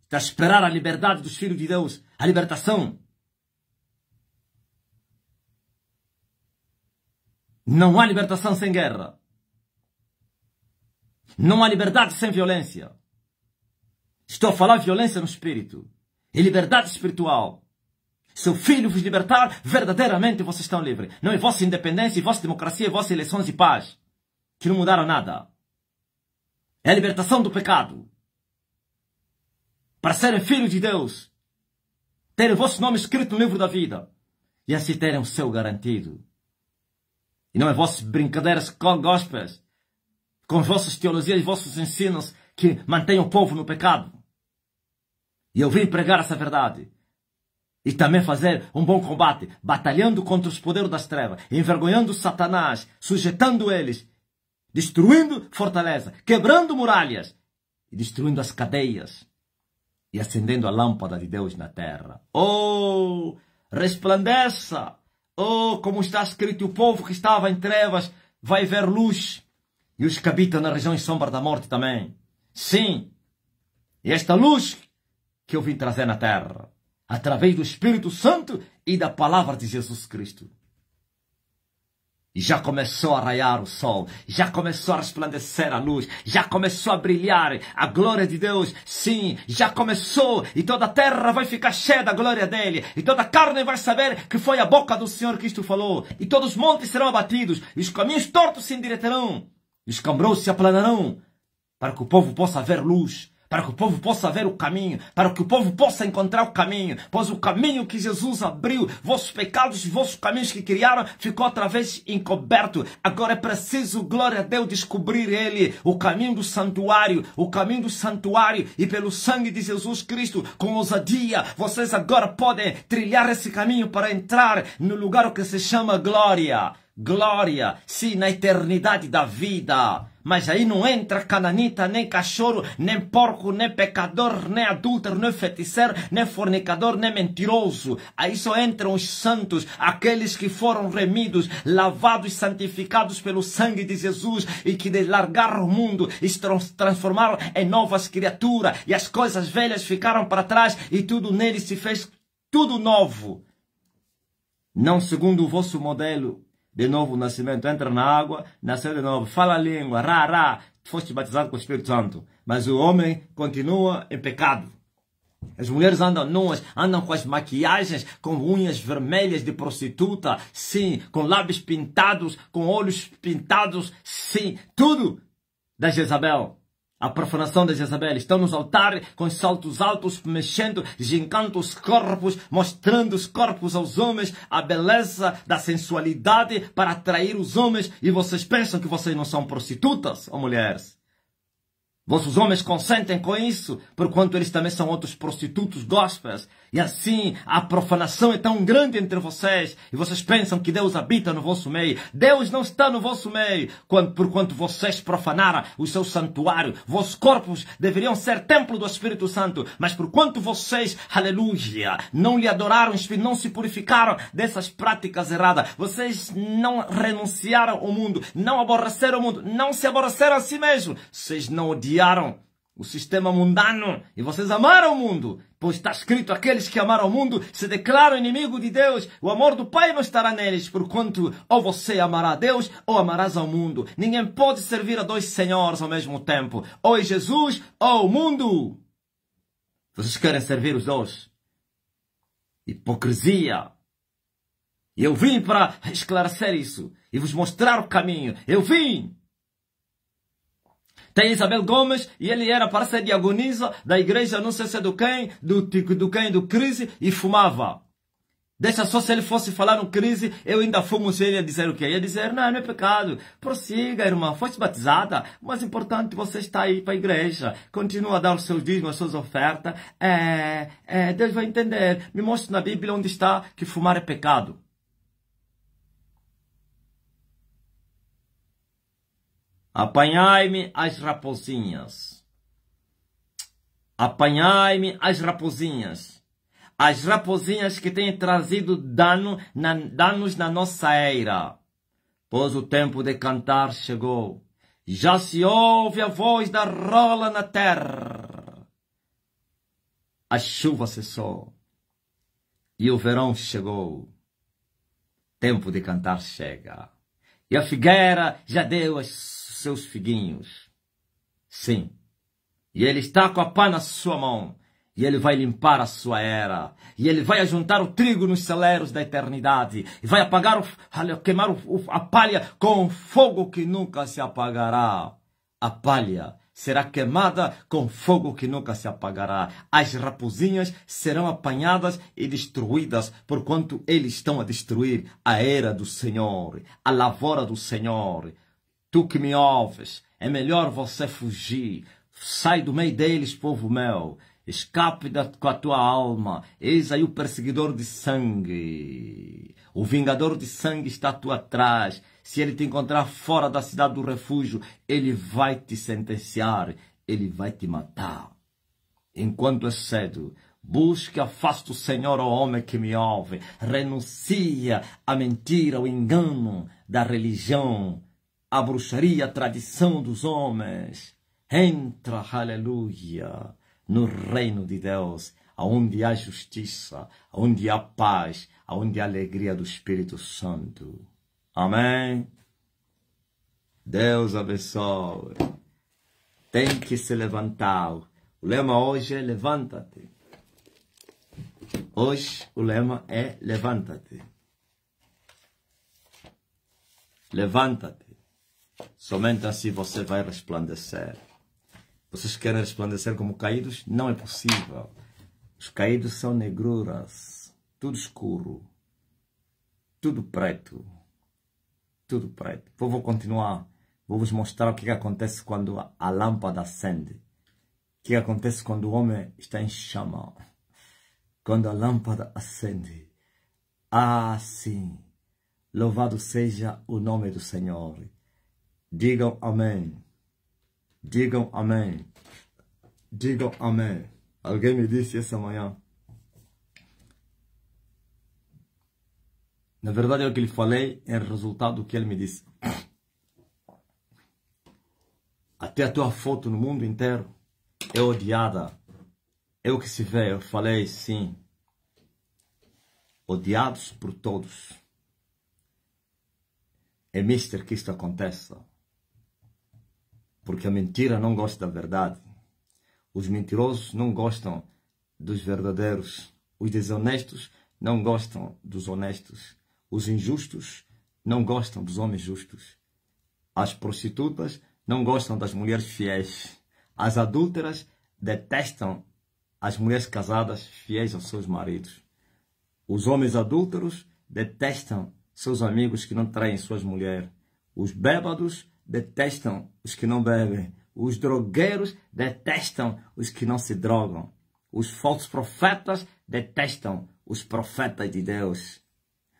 Está a esperar a liberdade dos filhos de Deus, a libertação. Não há libertação sem guerra. Não há liberdade sem violência. Estou a falar violência no espírito e liberdade espiritual. Seu filho vos libertar, verdadeiramente vocês estão livres. Não é vossa independência, é vossa democracia, é vossas eleições e paz. Que não mudaram nada. É a libertação do pecado. Para serem filhos de Deus. Terem o vosso nome escrito no livro da vida. E assim terem o seu garantido. E não é vossas brincadeiras com gospas, Com vossas teologias e vossos ensinos que mantêm o povo no pecado. E eu vim pregar essa verdade. E também fazer um bom combate, batalhando contra os poderes das trevas, envergonhando Satanás, sujeitando eles, destruindo fortaleza, quebrando muralhas e destruindo as cadeias e acendendo a lâmpada de Deus na terra. Oh, resplandeça! Oh, como está escrito, o povo que estava em trevas vai ver luz. E os que habitam na região em sombra da morte também. Sim, esta luz que eu vim trazer na terra através do Espírito Santo e da palavra de Jesus Cristo. Já começou a raiar o sol, já começou a resplandecer a luz, já começou a brilhar a glória de Deus. Sim, já começou e toda a terra vai ficar cheia da glória dele, e toda a carne vai saber que foi a boca do Senhor que isto falou, e todos os montes serão abatidos, e os caminhos tortos se endireitarão, e os cambros se aplanarão, para que o povo possa ver luz, para que o povo possa ver o caminho, para que o povo possa encontrar o caminho, pois o caminho que Jesus abriu, vossos pecados vossos caminhos que criaram, ficou outra vez encoberto. Agora é preciso, glória a Deus, descobrir ele, o caminho do santuário, o caminho do santuário, e pelo sangue de Jesus Cristo, com ousadia, vocês agora podem trilhar esse caminho para entrar no lugar que se chama glória. Glória, sim, na eternidade da vida. Mas aí não entra cananita, nem cachorro, nem porco, nem pecador, nem adúltero, nem feiticeiro, nem fornicador, nem mentiroso. Aí só entram os santos, aqueles que foram remidos, lavados, santificados pelo sangue de Jesus e que largaram o mundo e se transformaram em novas criaturas. E as coisas velhas ficaram para trás e tudo nele se fez tudo novo. Não segundo o vosso modelo, de novo o nascimento, entra na água, nasceu de novo, fala a língua, rá, rá, foste batizado com o Espírito Santo. Mas o homem continua em pecado. As mulheres andam nuas, andam com as maquiagens, com unhas vermelhas de prostituta, sim, com lábios pintados, com olhos pintados, sim, tudo da Jezabel a profanação de Jezabel. Estamos nos altar com saltos altos, mexendo, gincando os corpos, mostrando os corpos aos homens, a beleza da sensualidade para atrair os homens. E vocês pensam que vocês não são prostitutas ou mulheres? Vossos homens consentem com isso, porquanto eles também são outros prostitutos gospels. E assim a profanação é tão grande entre vocês, e vocês pensam que Deus habita no vosso meio. Deus não está no vosso meio, quando, quanto vocês profanaram o seu santuário. Vossos corpos deveriam ser templo do Espírito Santo, mas por quanto vocês, aleluia, não lhe adoraram, não se purificaram dessas práticas erradas, vocês não renunciaram ao mundo, não aborreceram o mundo, não se aborreceram a si mesmo, vocês não odiaram o sistema mundano e vocês amaram o mundo Pois está escrito: aqueles que amaram o mundo se declaram inimigo de Deus. O amor do Pai não estará neles, porquanto ou você amará a Deus ou amarás ao mundo. Ninguém pode servir a dois senhores ao mesmo tempo: ou é Jesus ou o mundo. Vocês querem servir os dois? Hipocrisia. Eu vim para esclarecer isso e vos mostrar o caminho. Eu vim tem Isabel Gomes e ele era para ser diagonisa da igreja, não sei se é do quem, do, do quem, do crise, e fumava. Deixa só se ele fosse falar no crise, eu ainda fumo se ele ia dizer o que Ia dizer, não, não é pecado. Prossiga, irmã, foste batizada. mais importante, você está aí para a igreja. Continua a dar os seus dízimos, as suas ofertas. É, é, Deus vai entender. Me mostre na Bíblia onde está que fumar é pecado. Apanhai-me as raposinhas. Apanhai-me as raposinhas. As raposinhas que têm trazido dano na, danos na nossa era. Pois o tempo de cantar chegou. Já se ouve a voz da rola na terra. A chuva cessou. E o verão chegou. Tempo de cantar chega. E a figueira já deu as seus figuinhos. Sim, e ele está com a pá na sua mão, e ele vai limpar a sua era, e ele vai ajuntar o trigo nos celeiros da eternidade, e vai apagar, o, queimar o, a palha com fogo que nunca se apagará. A palha será queimada com fogo que nunca se apagará. As raposinhas serão apanhadas e destruídas, porquanto eles estão a destruir a era do Senhor, a lavoura do Senhor, tu que me ouves, é melhor você fugir. Sai do meio deles, povo meu. Escape da, com a tua alma. Eis aí o perseguidor de sangue. O vingador de sangue está tu tua atrás. Se ele te encontrar fora da cidade do refúgio, ele vai te sentenciar. Ele vai te matar. Enquanto é cedo, Busque a face do Senhor, ó homem que me ouve. Renuncia à mentira, ao engano da religião a bruxaria, a tradição dos homens. Entra, aleluia, no reino de Deus, aonde há justiça, aonde há paz, aonde há alegria do Espírito Santo. Amém? Deus abençoe. Tem que se levantar. O lema hoje é levanta-te. Hoje o lema é levanta-te. Levanta-te. Somente assim você vai resplandecer. Vocês querem resplandecer como caídos? Não é possível. Os caídos são negruras, tudo escuro, tudo preto, tudo preto. vou continuar, vou vos mostrar o que, que acontece quando a lâmpada acende. O que acontece quando o homem está em chama? Quando a lâmpada acende. Ah, sim! Louvado seja o nome do Senhor. Digam amém. Digam amém. Digam amém. Alguém me disse essa manhã. Na verdade, é o que lhe falei é o resultado do que ele me disse. Até a tua foto no mundo inteiro é odiada. É o que se vê. Eu falei sim. Odiados por todos. É mister que isto aconteça porque a mentira não gosta da verdade. Os mentirosos não gostam dos verdadeiros. Os desonestos não gostam dos honestos. Os injustos não gostam dos homens justos. As prostitutas não gostam das mulheres fiéis. As adúlteras detestam as mulheres casadas fiéis aos seus maridos. Os homens adúlteros detestam seus amigos que não traem suas mulheres. Os bêbados detestam os que não bebem. Os drogueiros detestam os que não se drogam. Os falsos profetas detestam os profetas de Deus.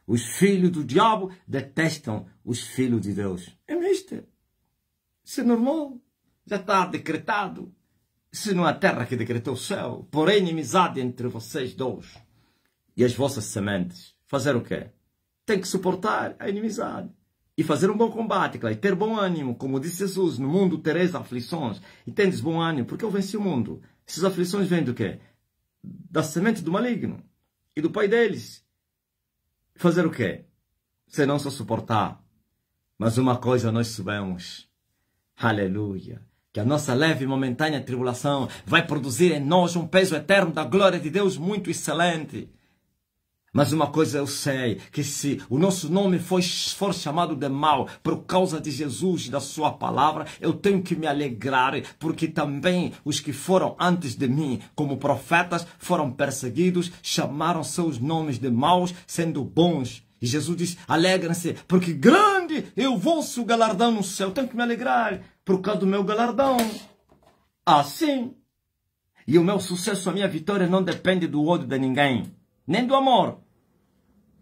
Os filhos do diabo detestam os filhos de Deus. É mister. Isso é normal. Já está decretado. Se não é a terra que decretou o céu, porém inimizade entre vocês dois e as vossas sementes. Fazer o quê? Tem que suportar a inimizade e fazer um bom combate, claro, e ter bom ânimo, como disse Jesus, no mundo tereis aflições, e tendes bom ânimo, porque eu venci o mundo. Essas aflições vêm do quê? Da semente do maligno e do pai deles. Fazer o quê? Se não só suportar. Mas uma coisa nós sabemos, aleluia, que a nossa leve e momentânea tribulação vai produzir em nós um peso eterno da glória de Deus muito excelente. Mas uma coisa eu sei, que se o nosso nome for, for chamado de mal por causa de Jesus e da sua palavra, eu tenho que me alegrar, porque também os que foram antes de mim, como profetas, foram perseguidos, chamaram seus nomes de maus, sendo bons. E Jesus diz, alegrem-se, porque grande é o vosso galardão no céu. Eu tenho que me alegrar por causa do meu galardão. Assim. E o meu sucesso, a minha vitória não depende do ódio de ninguém, nem do amor.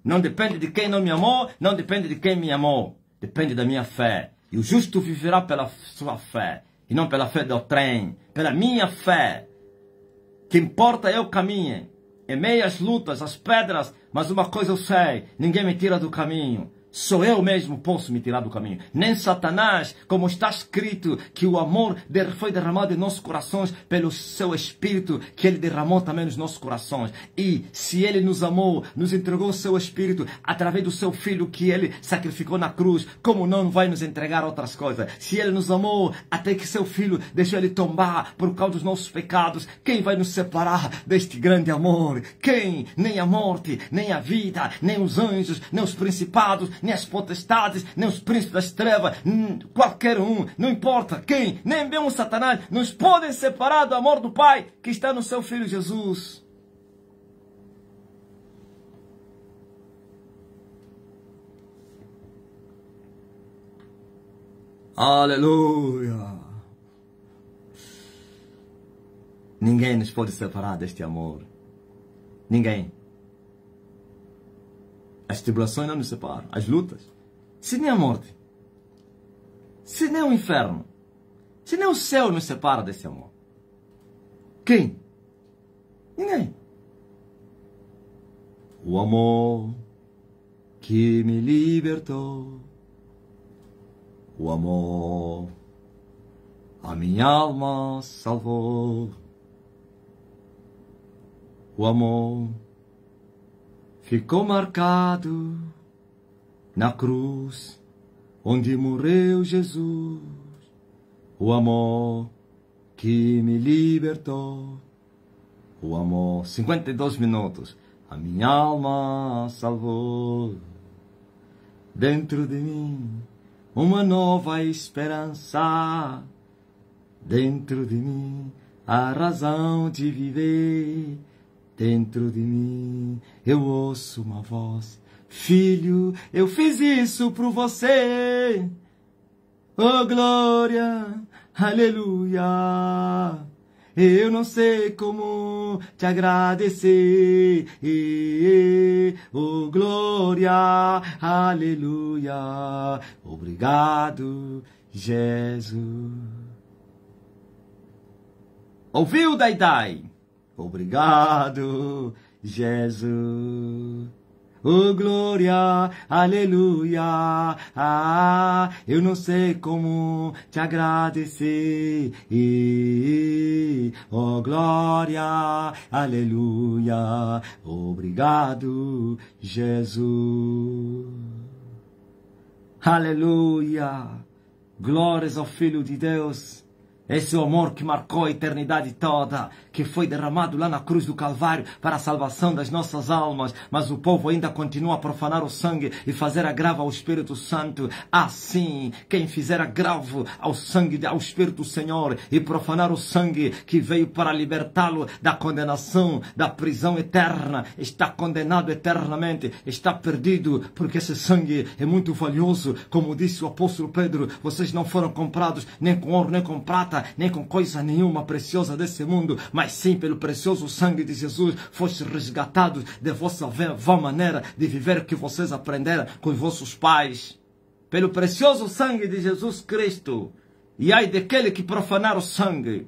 Não depende de quem não me amou, não depende de quem me amou. Depende da minha fé. E o justo viverá pela sua fé, e não pela fé do trem, pela minha fé. Que importa eu é caminhe, em é meias lutas, as pedras, mas uma coisa eu sei, ninguém me tira do caminho. Só eu mesmo posso me tirar do caminho. Nem Satanás, como está escrito, que o amor foi derramado em nossos corações pelo seu Espírito, que ele derramou também nos nossos corações. E se ele nos amou, nos entregou o seu Espírito através do seu Filho que ele sacrificou na cruz, como não vai nos entregar outras coisas? Se ele nos amou até que seu Filho deixou ele tombar por causa dos nossos pecados, quem vai nos separar deste grande amor? Quem? Nem a morte, nem a vida, nem os anjos, nem os principados, nem as potestades, nem os príncipes das trevas, hum, qualquer um, não importa quem, nem mesmo Satanás, nos podem separar do amor do Pai que está no seu Filho Jesus. Aleluia! Ninguém nos pode separar deste amor. Ninguém. As tribulações não nos separam, as lutas. Se nem é a morte, se nem é o inferno, se nem é o céu nos separa desse amor. Quem? Ninguém. O amor que me libertou, o amor a minha alma salvou, o amor ficou marcado na cruz onde morreu Jesus, o amor que me libertou. O amor, 52 minutos, a minha alma salvou. Dentro de mim, uma nova esperança. Dentro de mim, a razão de viver. Dentro de mim, eu ouço uma voz. Filho, eu fiz isso por você. Oh glória, aleluia. Eu não sei como te agradecer. Oh glória, aleluia. Obrigado, Jesus. Ouviu, Dai Dai? Obrigado, Jesus. Oh glória, aleluia, ah, eu não sei como te agradecer. Oh glória, aleluia, obrigado, Jesus. Aleluia, glórias ao Filho de Deus, esse é amor que marcou a eternidade toda, que foi derramado lá na cruz do Calvário para a salvação das nossas almas, mas o povo ainda continua a profanar o sangue e fazer agravo ao Espírito Santo. Assim, quem fizer agravo ao sangue, ao Espírito do Senhor e profanar o sangue que veio para libertá-lo da condenação, da prisão eterna, está condenado eternamente, está perdido, porque esse sangue é muito valioso, como disse o apóstolo Pedro, vocês não foram comprados nem com ouro, nem com prata, nem com coisa nenhuma preciosa desse mundo, mas mas sim pelo precioso sangue de Jesus, foste resgatados de vossa vã maneira de viver que vocês aprenderam com vossos pais. Pelo precioso sangue de Jesus Cristo. E ai daquele que profanar o sangue.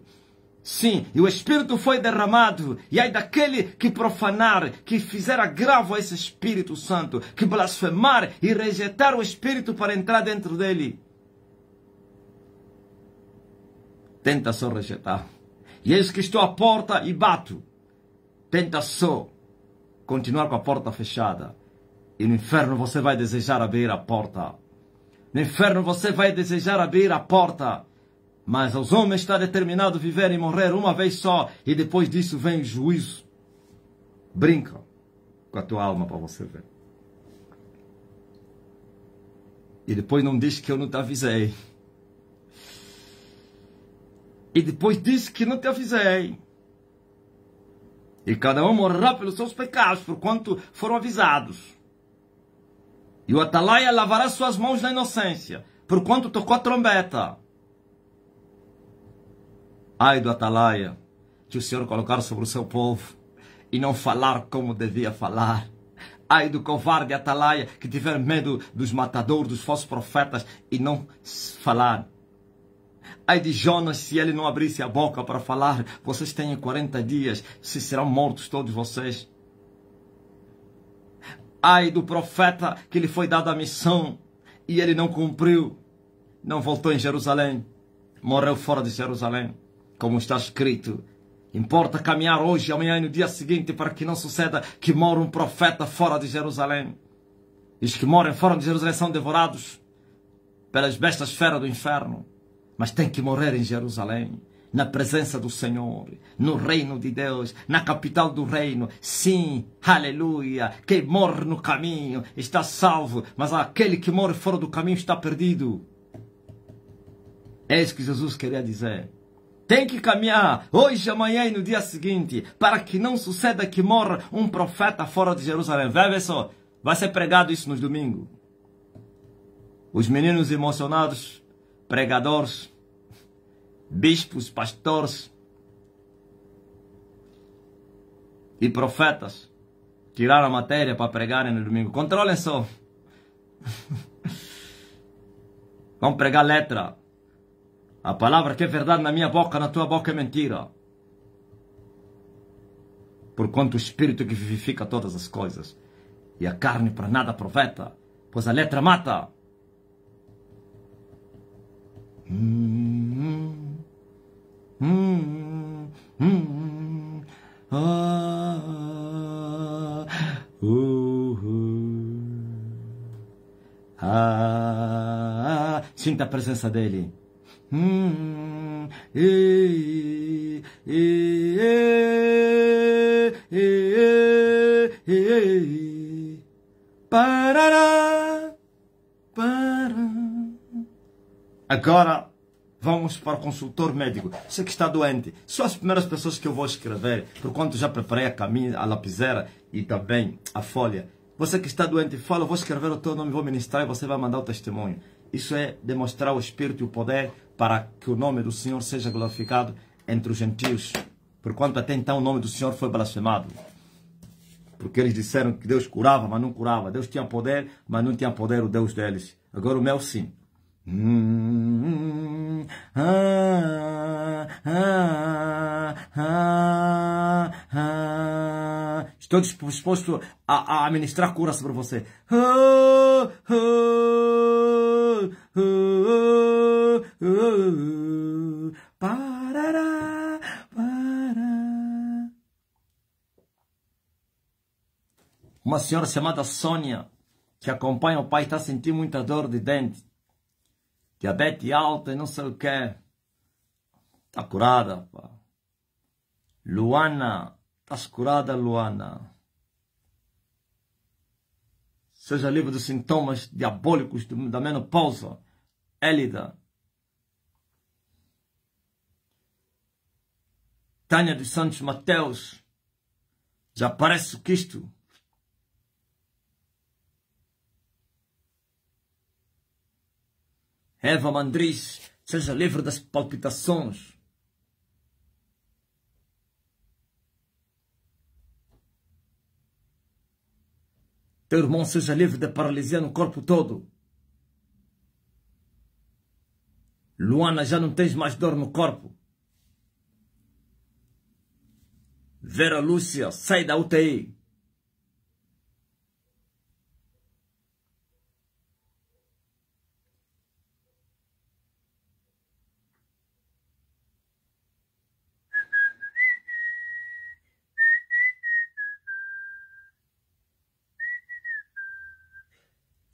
Sim, e o Espírito foi derramado, e ai daquele que profanar, que fizer agravo a esse Espírito Santo, que blasfemar e rejeitar o Espírito para entrar dentro dele. Tenta só rejeitar. E eis é que estou à porta e bato. Tenta só continuar com a porta fechada. E no inferno você vai desejar abrir a porta. No inferno você vai desejar abrir a porta. Mas aos homens está determinado viver e morrer uma vez só. E depois disso vem o juízo. Brinca com a tua alma para você ver. E depois não diz que eu não te avisei e depois disse que não te avisei. E cada um morrerá pelos seus pecados, por quanto foram avisados. E o atalaia lavará suas mãos na inocência, por quanto tocou a trombeta. Ai do atalaia, que o Senhor colocar sobre o seu povo, e não falar como devia falar. Ai do covarde atalaia, que tiver medo dos matadores, dos falsos profetas, e não falar Ai de Jonas, se ele não abrisse a boca para falar, vocês têm 40 dias, se serão mortos todos vocês. Ai do profeta que lhe foi dada a missão e ele não cumpriu, não voltou em Jerusalém, morreu fora de Jerusalém, como está escrito. Importa caminhar hoje, amanhã e no dia seguinte para que não suceda que mora um profeta fora de Jerusalém. E os que moram fora de Jerusalém são devorados pelas bestas feras do inferno mas tem que morrer em Jerusalém, na presença do Senhor, no reino de Deus, na capital do reino. Sim, aleluia. Quem morre no caminho está salvo, mas aquele que morre fora do caminho está perdido. É isso que Jesus queria dizer. Tem que caminhar hoje, amanhã e no dia seguinte, para que não suceda que morra um profeta fora de Jerusalém. Vê ver só, vai ser pregado isso nos domingos. Os meninos emocionados, pregadores, bispos, pastores e profetas tiraram a matéria para pregarem no domingo. Controlem só. Vão pregar letra. A palavra que é verdade na minha boca, na tua boca é mentira. Por quanto o Espírito que vivifica todas as coisas. E a carne para nada aproveita, pois a letra mata. Hum, hum. Hum, hum, ah, ah, sinta a presença dele. Hum, e, e, e, e, Parará, Agora vamos para o consultor médico. Você que está doente. São as primeiras pessoas que eu vou escrever, por quanto já preparei a caminha, a lapiseira e também a folha. Você que está doente, fala, eu vou escrever o teu nome, vou ministrar e você vai mandar o testemunho. Isso é demonstrar o Espírito e o poder para que o nome do Senhor seja glorificado entre os gentios. por quanto até então o nome do Senhor foi blasfemado. Porque eles disseram que Deus curava, mas não curava. Deus tinha poder, mas não tinha poder o Deus deles. Agora o meu sim. Estou disposto a, a ministrar curas sobre você. Parará, Uma senhora chamada Sônia, que acompanha o pai, está sentindo muita dor de dente diabetes alta e não sei o que. Está curada, pá. Luana, estás curada, Luana. Seja livre dos sintomas diabólicos da menopausa. Élida. Tânia dos Santos Mateus. Já parece o Cristo. Eva Mandris, seja livre das palpitações. Teu irmão seja livre da paralisia no corpo todo. Luana, já não tens mais dor no corpo. Vera Lúcia, sai da UTI.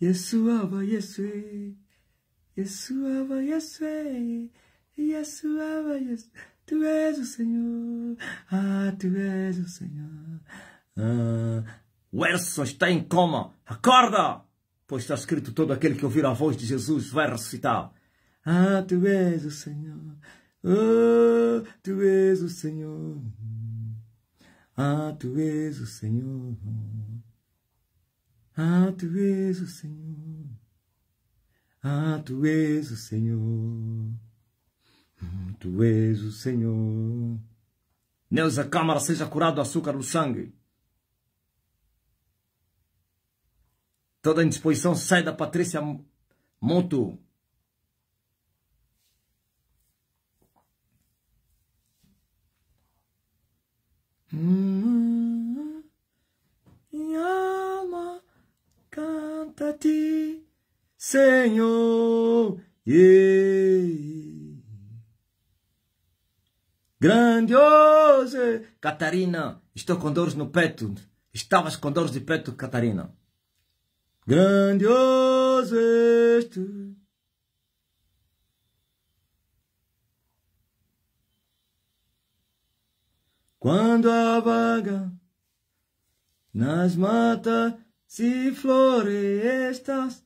Yeshua, Yeshua, Yeshua, Yeshua, Yeshua, Yeshua, Tu és o Senhor, ah, Tu és o Senhor. Ah, o Erson está em coma, acorda! Pois está escrito, todo aquele que ouvir a voz de Jesus vai ressuscitar. Ah, Tu és o Senhor, oh, Tu és o Senhor. Ah, Tu és o Senhor. Ah, tu és o Senhor. Ah, tu és o Senhor. Hum, tu és o Senhor. Neuza Câmara seja curado do açúcar do sangue. Toda indisposição sai da Patrícia Moto. Hum. Exalta ti, Senhor. Grandioso! Catarina, estou com dores no peito. Estavas com dores de peito, Catarina. Grandioso és tu. Quando a vaga nas matas se florestas.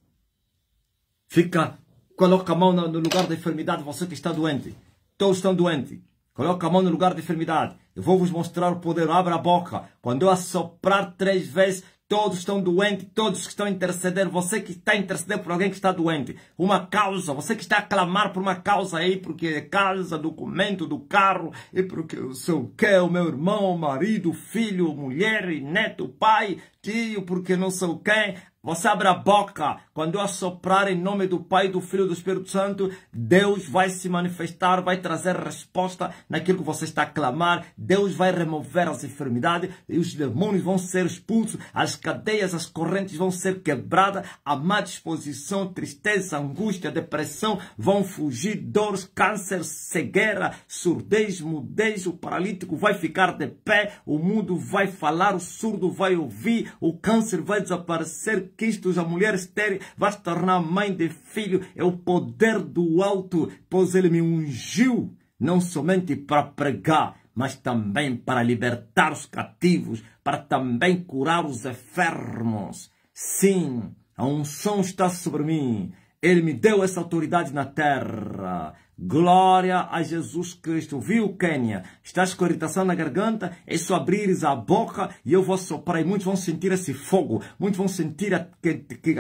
Fica, coloca a mão no lugar da enfermidade, você que está doente. Todos estão doentes. Coloca a mão no lugar da enfermidade. Eu vou vos mostrar o poder. Abra a boca. Quando eu assoprar três vezes, todos estão doentes, todos que estão a interceder, você que está a interceder por alguém que está doente, uma causa, você que está a clamar por uma causa aí, porque é casa, documento do carro, e porque o sei o que, o meu irmão, o marido, filho, mulher, neto, pai, tio, porque não sei o quem, você abre a boca quando eu assoprar em nome do Pai, do Filho e do Espírito Santo. Deus vai se manifestar, vai trazer resposta naquilo que você está a clamar. Deus vai remover as enfermidades e os demônios vão ser expulsos, as cadeias, as correntes vão ser quebradas, a má disposição, tristeza, angústia, depressão vão fugir, dores, câncer, cegueira, surdez, mudez. O paralítico vai ficar de pé, o mundo vai falar, o surdo vai ouvir, o câncer vai desaparecer Cristo, a mulher estéril, vai se tornar mãe de filho. É o poder do alto, pois ele me ungiu, não somente para pregar, mas também para libertar os cativos, para também curar os enfermos. Sim, a unção está sobre mim. Ele me deu essa autoridade na terra. Glória a Jesus Cristo. Viu, Quênia? Estás com irritação na garganta? É só abrires a boca e eu vou soprar. E muitos vão sentir esse fogo. Muitos vão sentir a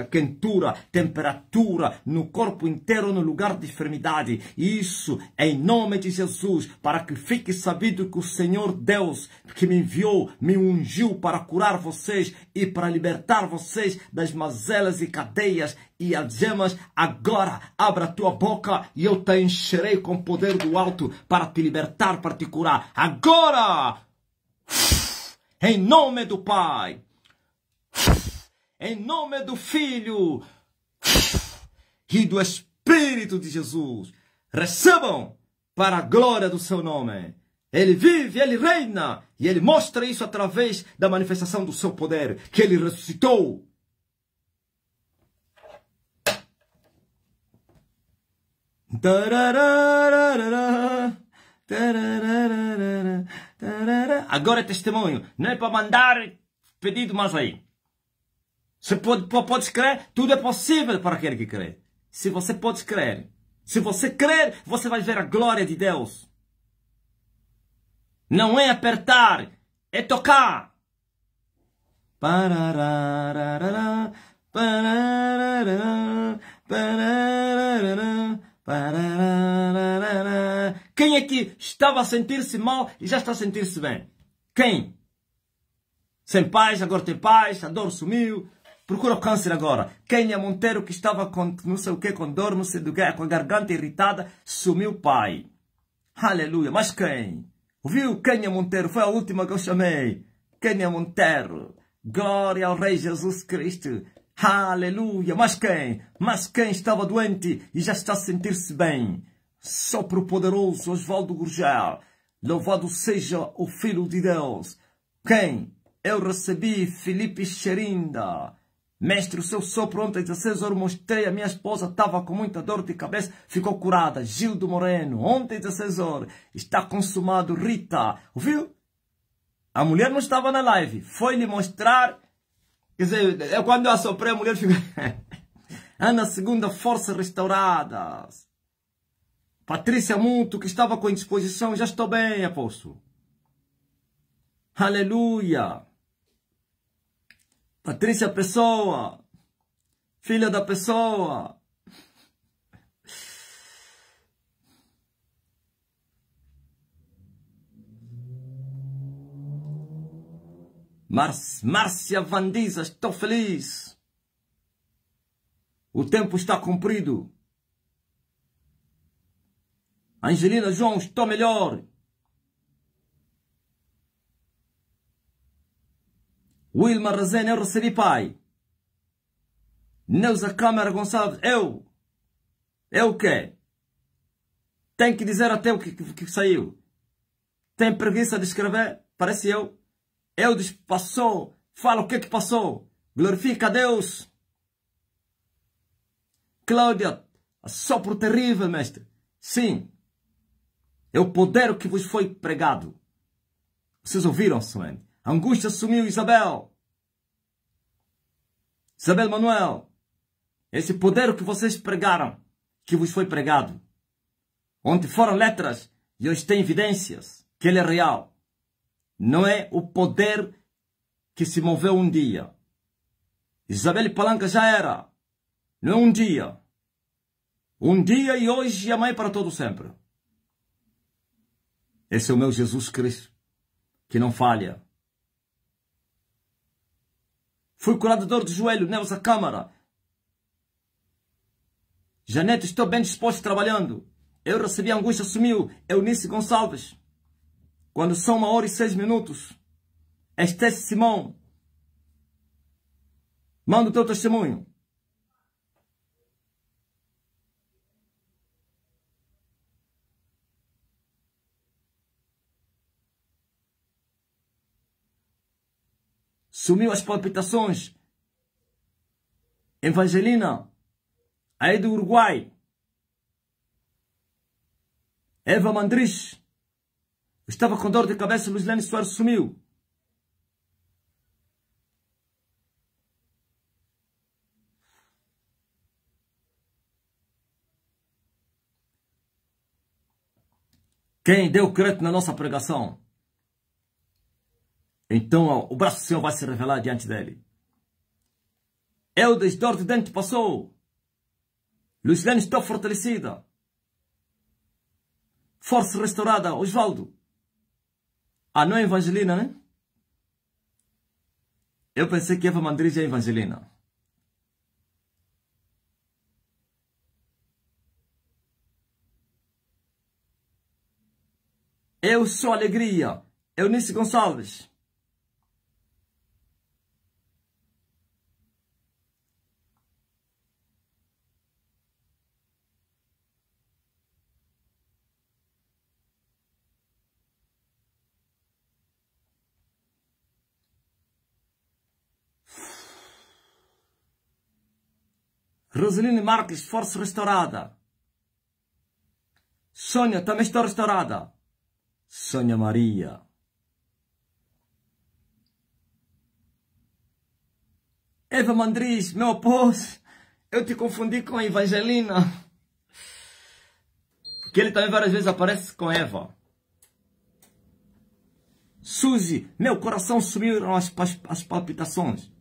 quentura, temperatura no corpo inteiro, no lugar de enfermidade. Isso é em nome de Jesus, para que fique sabido que o Senhor Deus que me enviou, me ungiu para curar vocês e para libertar vocês das mazelas e cadeias e a dizemos: Agora abra tua boca e eu te encherei com poder do alto para te libertar, para te curar. Agora! Em nome do Pai, em nome do Filho e do Espírito de Jesus, recebam para a glória do seu nome. Ele vive, ele reina e ele mostra isso através da manifestação do seu poder, que ele ressuscitou Agora é testemunho. Não é para mandar pedido mais aí. Você pode, pode crer, tudo é possível para aquele que crê. Se você pode crer, se você crer, você vai ver a glória de Deus. Não é apertar, é tocar. Pararararara, pararararara, pararararara. Quem aqui é estava a sentir-se mal e já está a sentir-se bem? Quem? Sem paz, agora tem paz, a dor sumiu, procura o câncer agora. Kenia é Monteiro, que estava com não sei o que, com dor, não sei do que, com a garganta irritada, sumiu pai. Aleluia, mas quem? Ouviu Kenia é Monteiro? Foi a última que eu chamei. Kenia Monteiro. Glória ao Rei Jesus Cristo. Aleluia! Mas quem? Mas quem estava doente e já está a sentir-se bem? Só para o poderoso Oswaldo Gurgel. Louvado seja o Filho de Deus. Quem? Eu recebi Felipe Xerinda. Mestre, o seu sopro ontem, 16 horas, mostrei. A minha esposa estava com muita dor de cabeça, ficou curada. Gildo Moreno, ontem, 16 horas, está consumado. Rita, ouviu? A mulher não estava na live, foi lhe mostrar Quer dizer, é quando eu assoprei, a mulher ficou. Ana Segunda Força restauradas. Patrícia Muito, que estava com indisposição, já estou bem, apóstolo. Aleluia. Patrícia Pessoa, filha da Pessoa, Márcia Vandiza, estou feliz. O tempo está cumprido. Angelina João, estou melhor. Wilma Razen, eu recebi pai. Neuza Câmara Gonçalves, eu. Eu o quê? Tem que dizer até o que, que, que saiu. Tem preguiça de escrever? Parece eu. Eu é disse, passou. Fala o que que passou. Glorifica a Deus. Cláudia, por terrível, mestre. Sim. É o poder que vos foi pregado. Vocês ouviram, Suene? Angústia sumiu, Isabel. Isabel Manuel. Esse poder que vocês pregaram, que vos foi pregado. Onde foram letras e hoje tem evidências que ele é real não é o poder que se moveu um dia. Isabel Palanca já era, não é um dia. Um dia e hoje e amanhã para todo sempre. Esse é o meu Jesus Cristo, que não falha. Fui curado de dor de joelho, Neuza Câmara. Janete, estou bem disposto trabalhando. Eu recebi angústia, sumiu. Eunice Gonçalves. Quando são uma hora e seis minutos, este Simão, manda o teu testemunho. Sumiu as palpitações. Evangelina, aí do Uruguai. Eva Mandrich estava com dor de cabeça e Luiziane Soares sumiu. Quem deu crédito na nossa pregação? Então ó, o braço do Senhor vai se revelar diante dele. Eudes, dor de dente passou. Lucilene está fortalecida. Força restaurada, Osvaldo. Ah, não é Evangelina, né? Eu pensei que Eva Mandriz é Evangelina. Eu sou Alegria. Eunice Gonçalves. Roseline Marques, força restaurada. Sônia, também está restaurada. Sônia Maria. Eva Mandris, meu após, eu te confundi com a Evangelina. porque ele também várias vezes aparece com Eva. Suzy, meu coração sumiu as, as, as palpitações.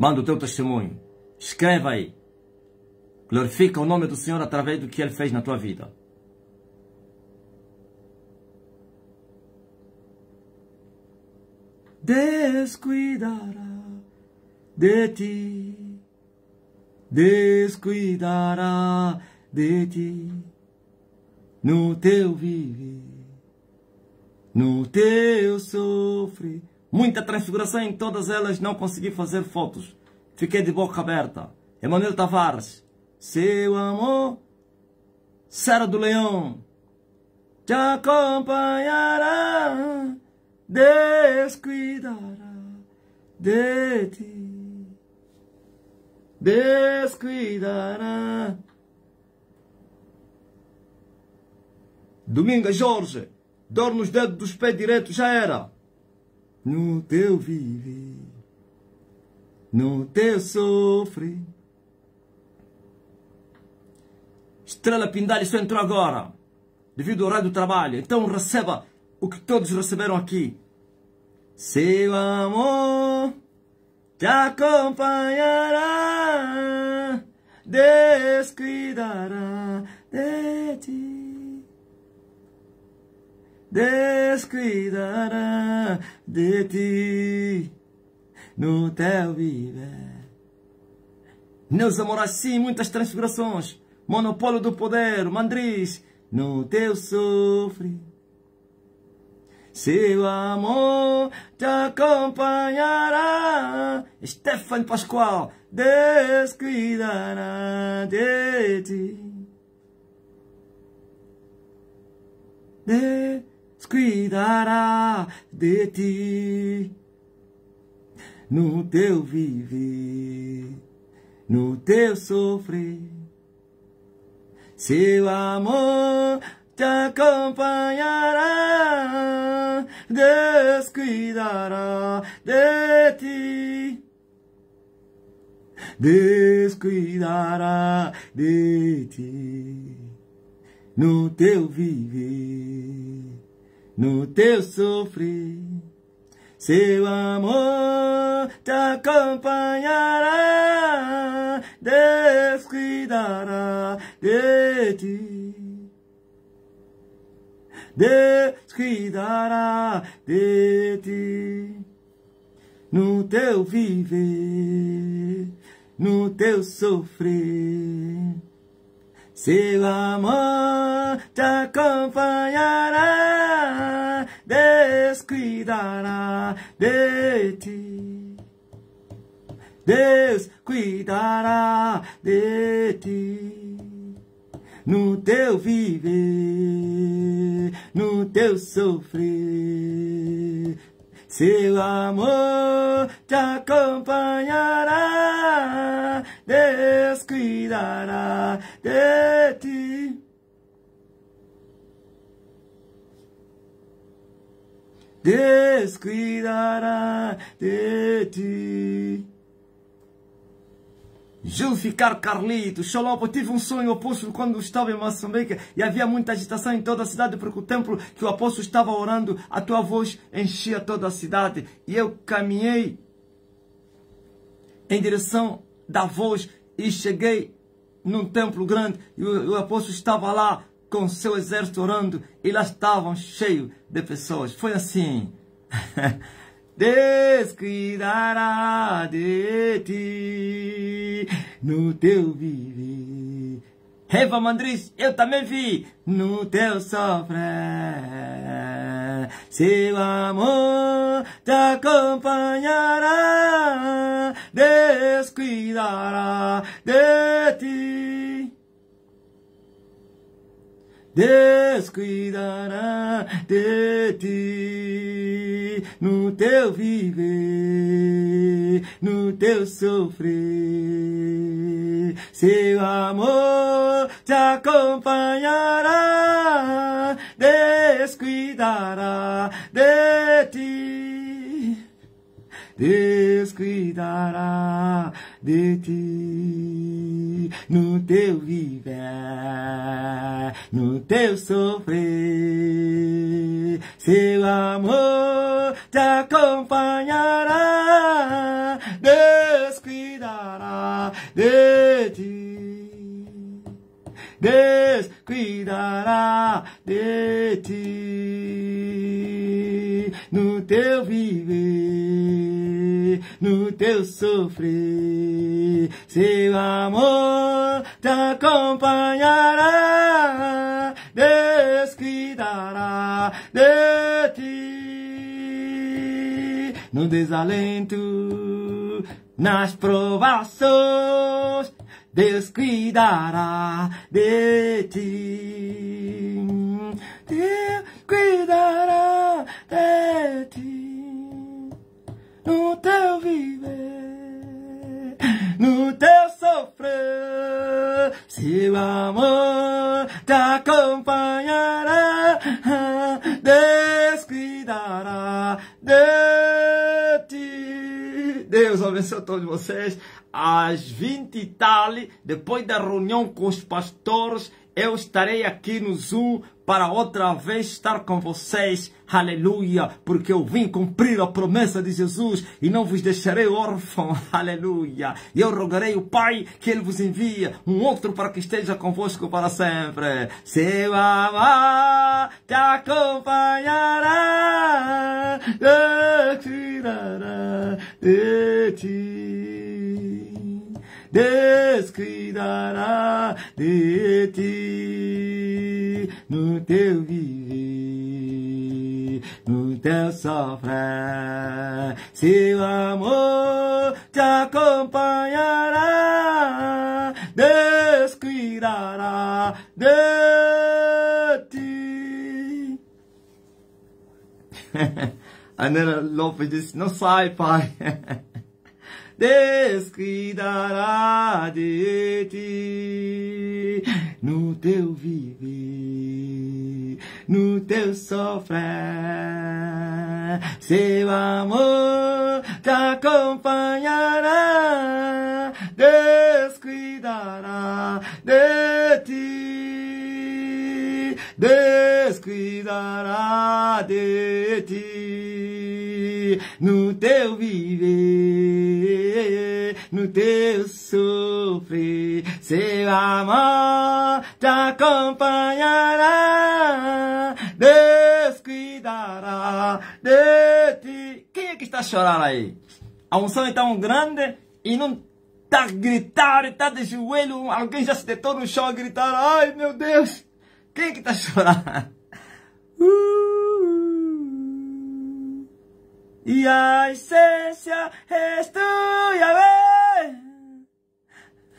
Manda o teu testemunho. Escreva aí. Glorifica o nome do Senhor através do que Ele fez na tua vida. Descuidará de ti, descuidará de ti no teu viver, no teu sofrer Muita transfiguração em todas elas, não consegui fazer fotos. Fiquei de boca aberta. Emanuel Tavares, seu amor, Sara do Leão, te acompanhará, descuidará de ti, descuidará. Dominga é Jorge, dor nos dedos dos pés direitos, já era no teu vive, no teu sofrer. Estrela Pindalho só entrou agora, devido ao horário do trabalho. Então receba o que todos receberam aqui. Seu amor te acompanhará, descuidará de ti descuidará de ti no teu viver. Meus amores, sim, muitas transfigurações, monopólio do poder, mandris, no teu sofrer. Seu amor te acompanhará. Stefan Pascoal, descuidará de ti. De cuidará de ti no teu viver, no teu sofrer. Seu amor te acompanhará, Deus cuidará de ti. Deus cuidará de ti no teu viver no teu sofrer. Seu amor te acompanhará, Deus cuidará de ti. Deus cuidará de ti no teu viver, no teu sofrer. Seu amor te acompanhará, Deus cuidará de ti. Deus cuidará de ti no teu viver, no teu sofrer. Seu amor te acompanhará, cuidará de ti. cuidará de ti. Gilficar Carlito, Xolopo, tive um sonho apóstolo quando estava em Moçambique e havia muita agitação em toda a cidade porque o templo que o apóstolo estava orando, a tua voz enchia toda a cidade e eu caminhei em direção da voz e cheguei num templo grande e o, o apóstolo estava lá com seu exército orando e lá estavam cheios de pessoas. Foi assim. descuidará de ti no teu viver. Eva Mandris eu também vi no teu sofrer. Seu amor te acompanhará, descuidará de ti descuidará de ti no teu viver, no teu sofrer. Seu amor te acompanhará, descuidará de ti Deus cuidará de ti no teu viver, no teu sofrer. Seu amor te acompanhará, Deus cuidará de ti. Deus cuidará de ti no teu viver no teu sofrer. Seu amor te acompanhará, Deus cuidará de ti. No desalento, nas provações, Deus cuidará de ti. Deus cuidará de ti no teu viver, no teu sofrer. Seu amor te acompanhará, descuidará de ti. Deus abençoe todos vocês. Às 20 e tal, depois da reunião com os pastores, eu estarei aqui no Zoom para outra vez estar com vocês. Aleluia, porque eu vim cumprir a promessa de Jesus e não vos deixarei órfão. Aleluia. E eu rogarei o Pai que ele vos envia um outro para que esteja convosco para sempre. Seu amor te acompanhará, te tirará de ti descuidará de ti no teu viver, no teu sofrer. Seu amor te acompanhará, descuidará de ti. A Nana Lopes disse, não sai, pai. descuidará de ti no teu viver, no teu sofrer. Seu amor te acompanhará, descuidará de ti. descuidará de ti no teu viver no teu sofrer. Seu amor te acompanhará, Deus cuidará de ti. Quem é que está chorando aí? A unção é tão grande e não está gritando, está de joelho, alguém já se deitou no chão a gritar, ai meu Deus, quem é que está chorando? Uh! E a esencia es tuya, ve.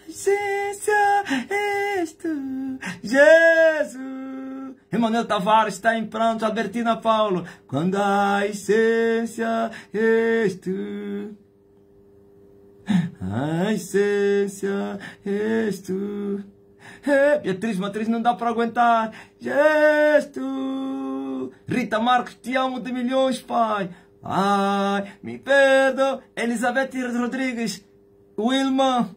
Essência és tu, Jesus. Emanuel Tavares está em pranto, advertindo a Paulo. Quando a essência és tu. A essência és tu. É, Beatriz Matriz não dá para aguentar. Gesto. Rita Marques, te amo de milhões, pai. Ai, me perdoa Elizabeth Rodrigues, Wilma,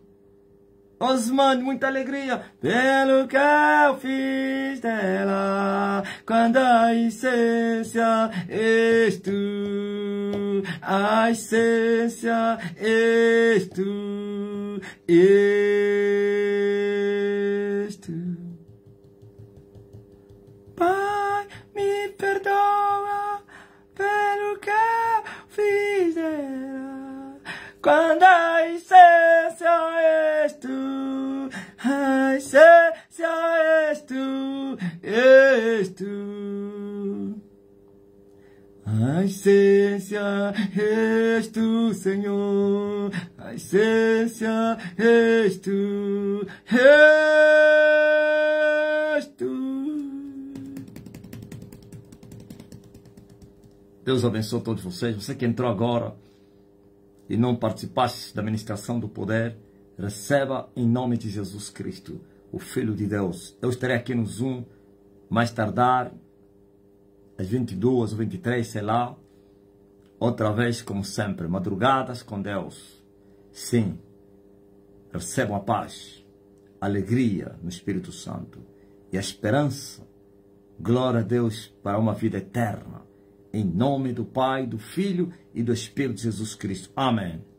Osman, muita alegria. Pelo que eu fiz dela, quando a essência és tu, a essência és tu, és tu. Pai, me perdoa pelo que eu quando a essência és tu, a essência és tu, és tu. A essência és tu, Senhor, a essência és tu, és tu. Deus abençoe todos vocês. Você que entrou agora e não participaste da ministração do poder, receba em nome de Jesus Cristo, o Filho de Deus. Eu estarei aqui no Zoom, mais tardar, às 22 ou 23, sei lá. Outra vez, como sempre, madrugadas com Deus. Sim, recebam a paz, a alegria no Espírito Santo e a esperança. Glória a Deus para uma vida eterna em nome do Pai, do Filho e do Espírito Jesus Cristo. Amém.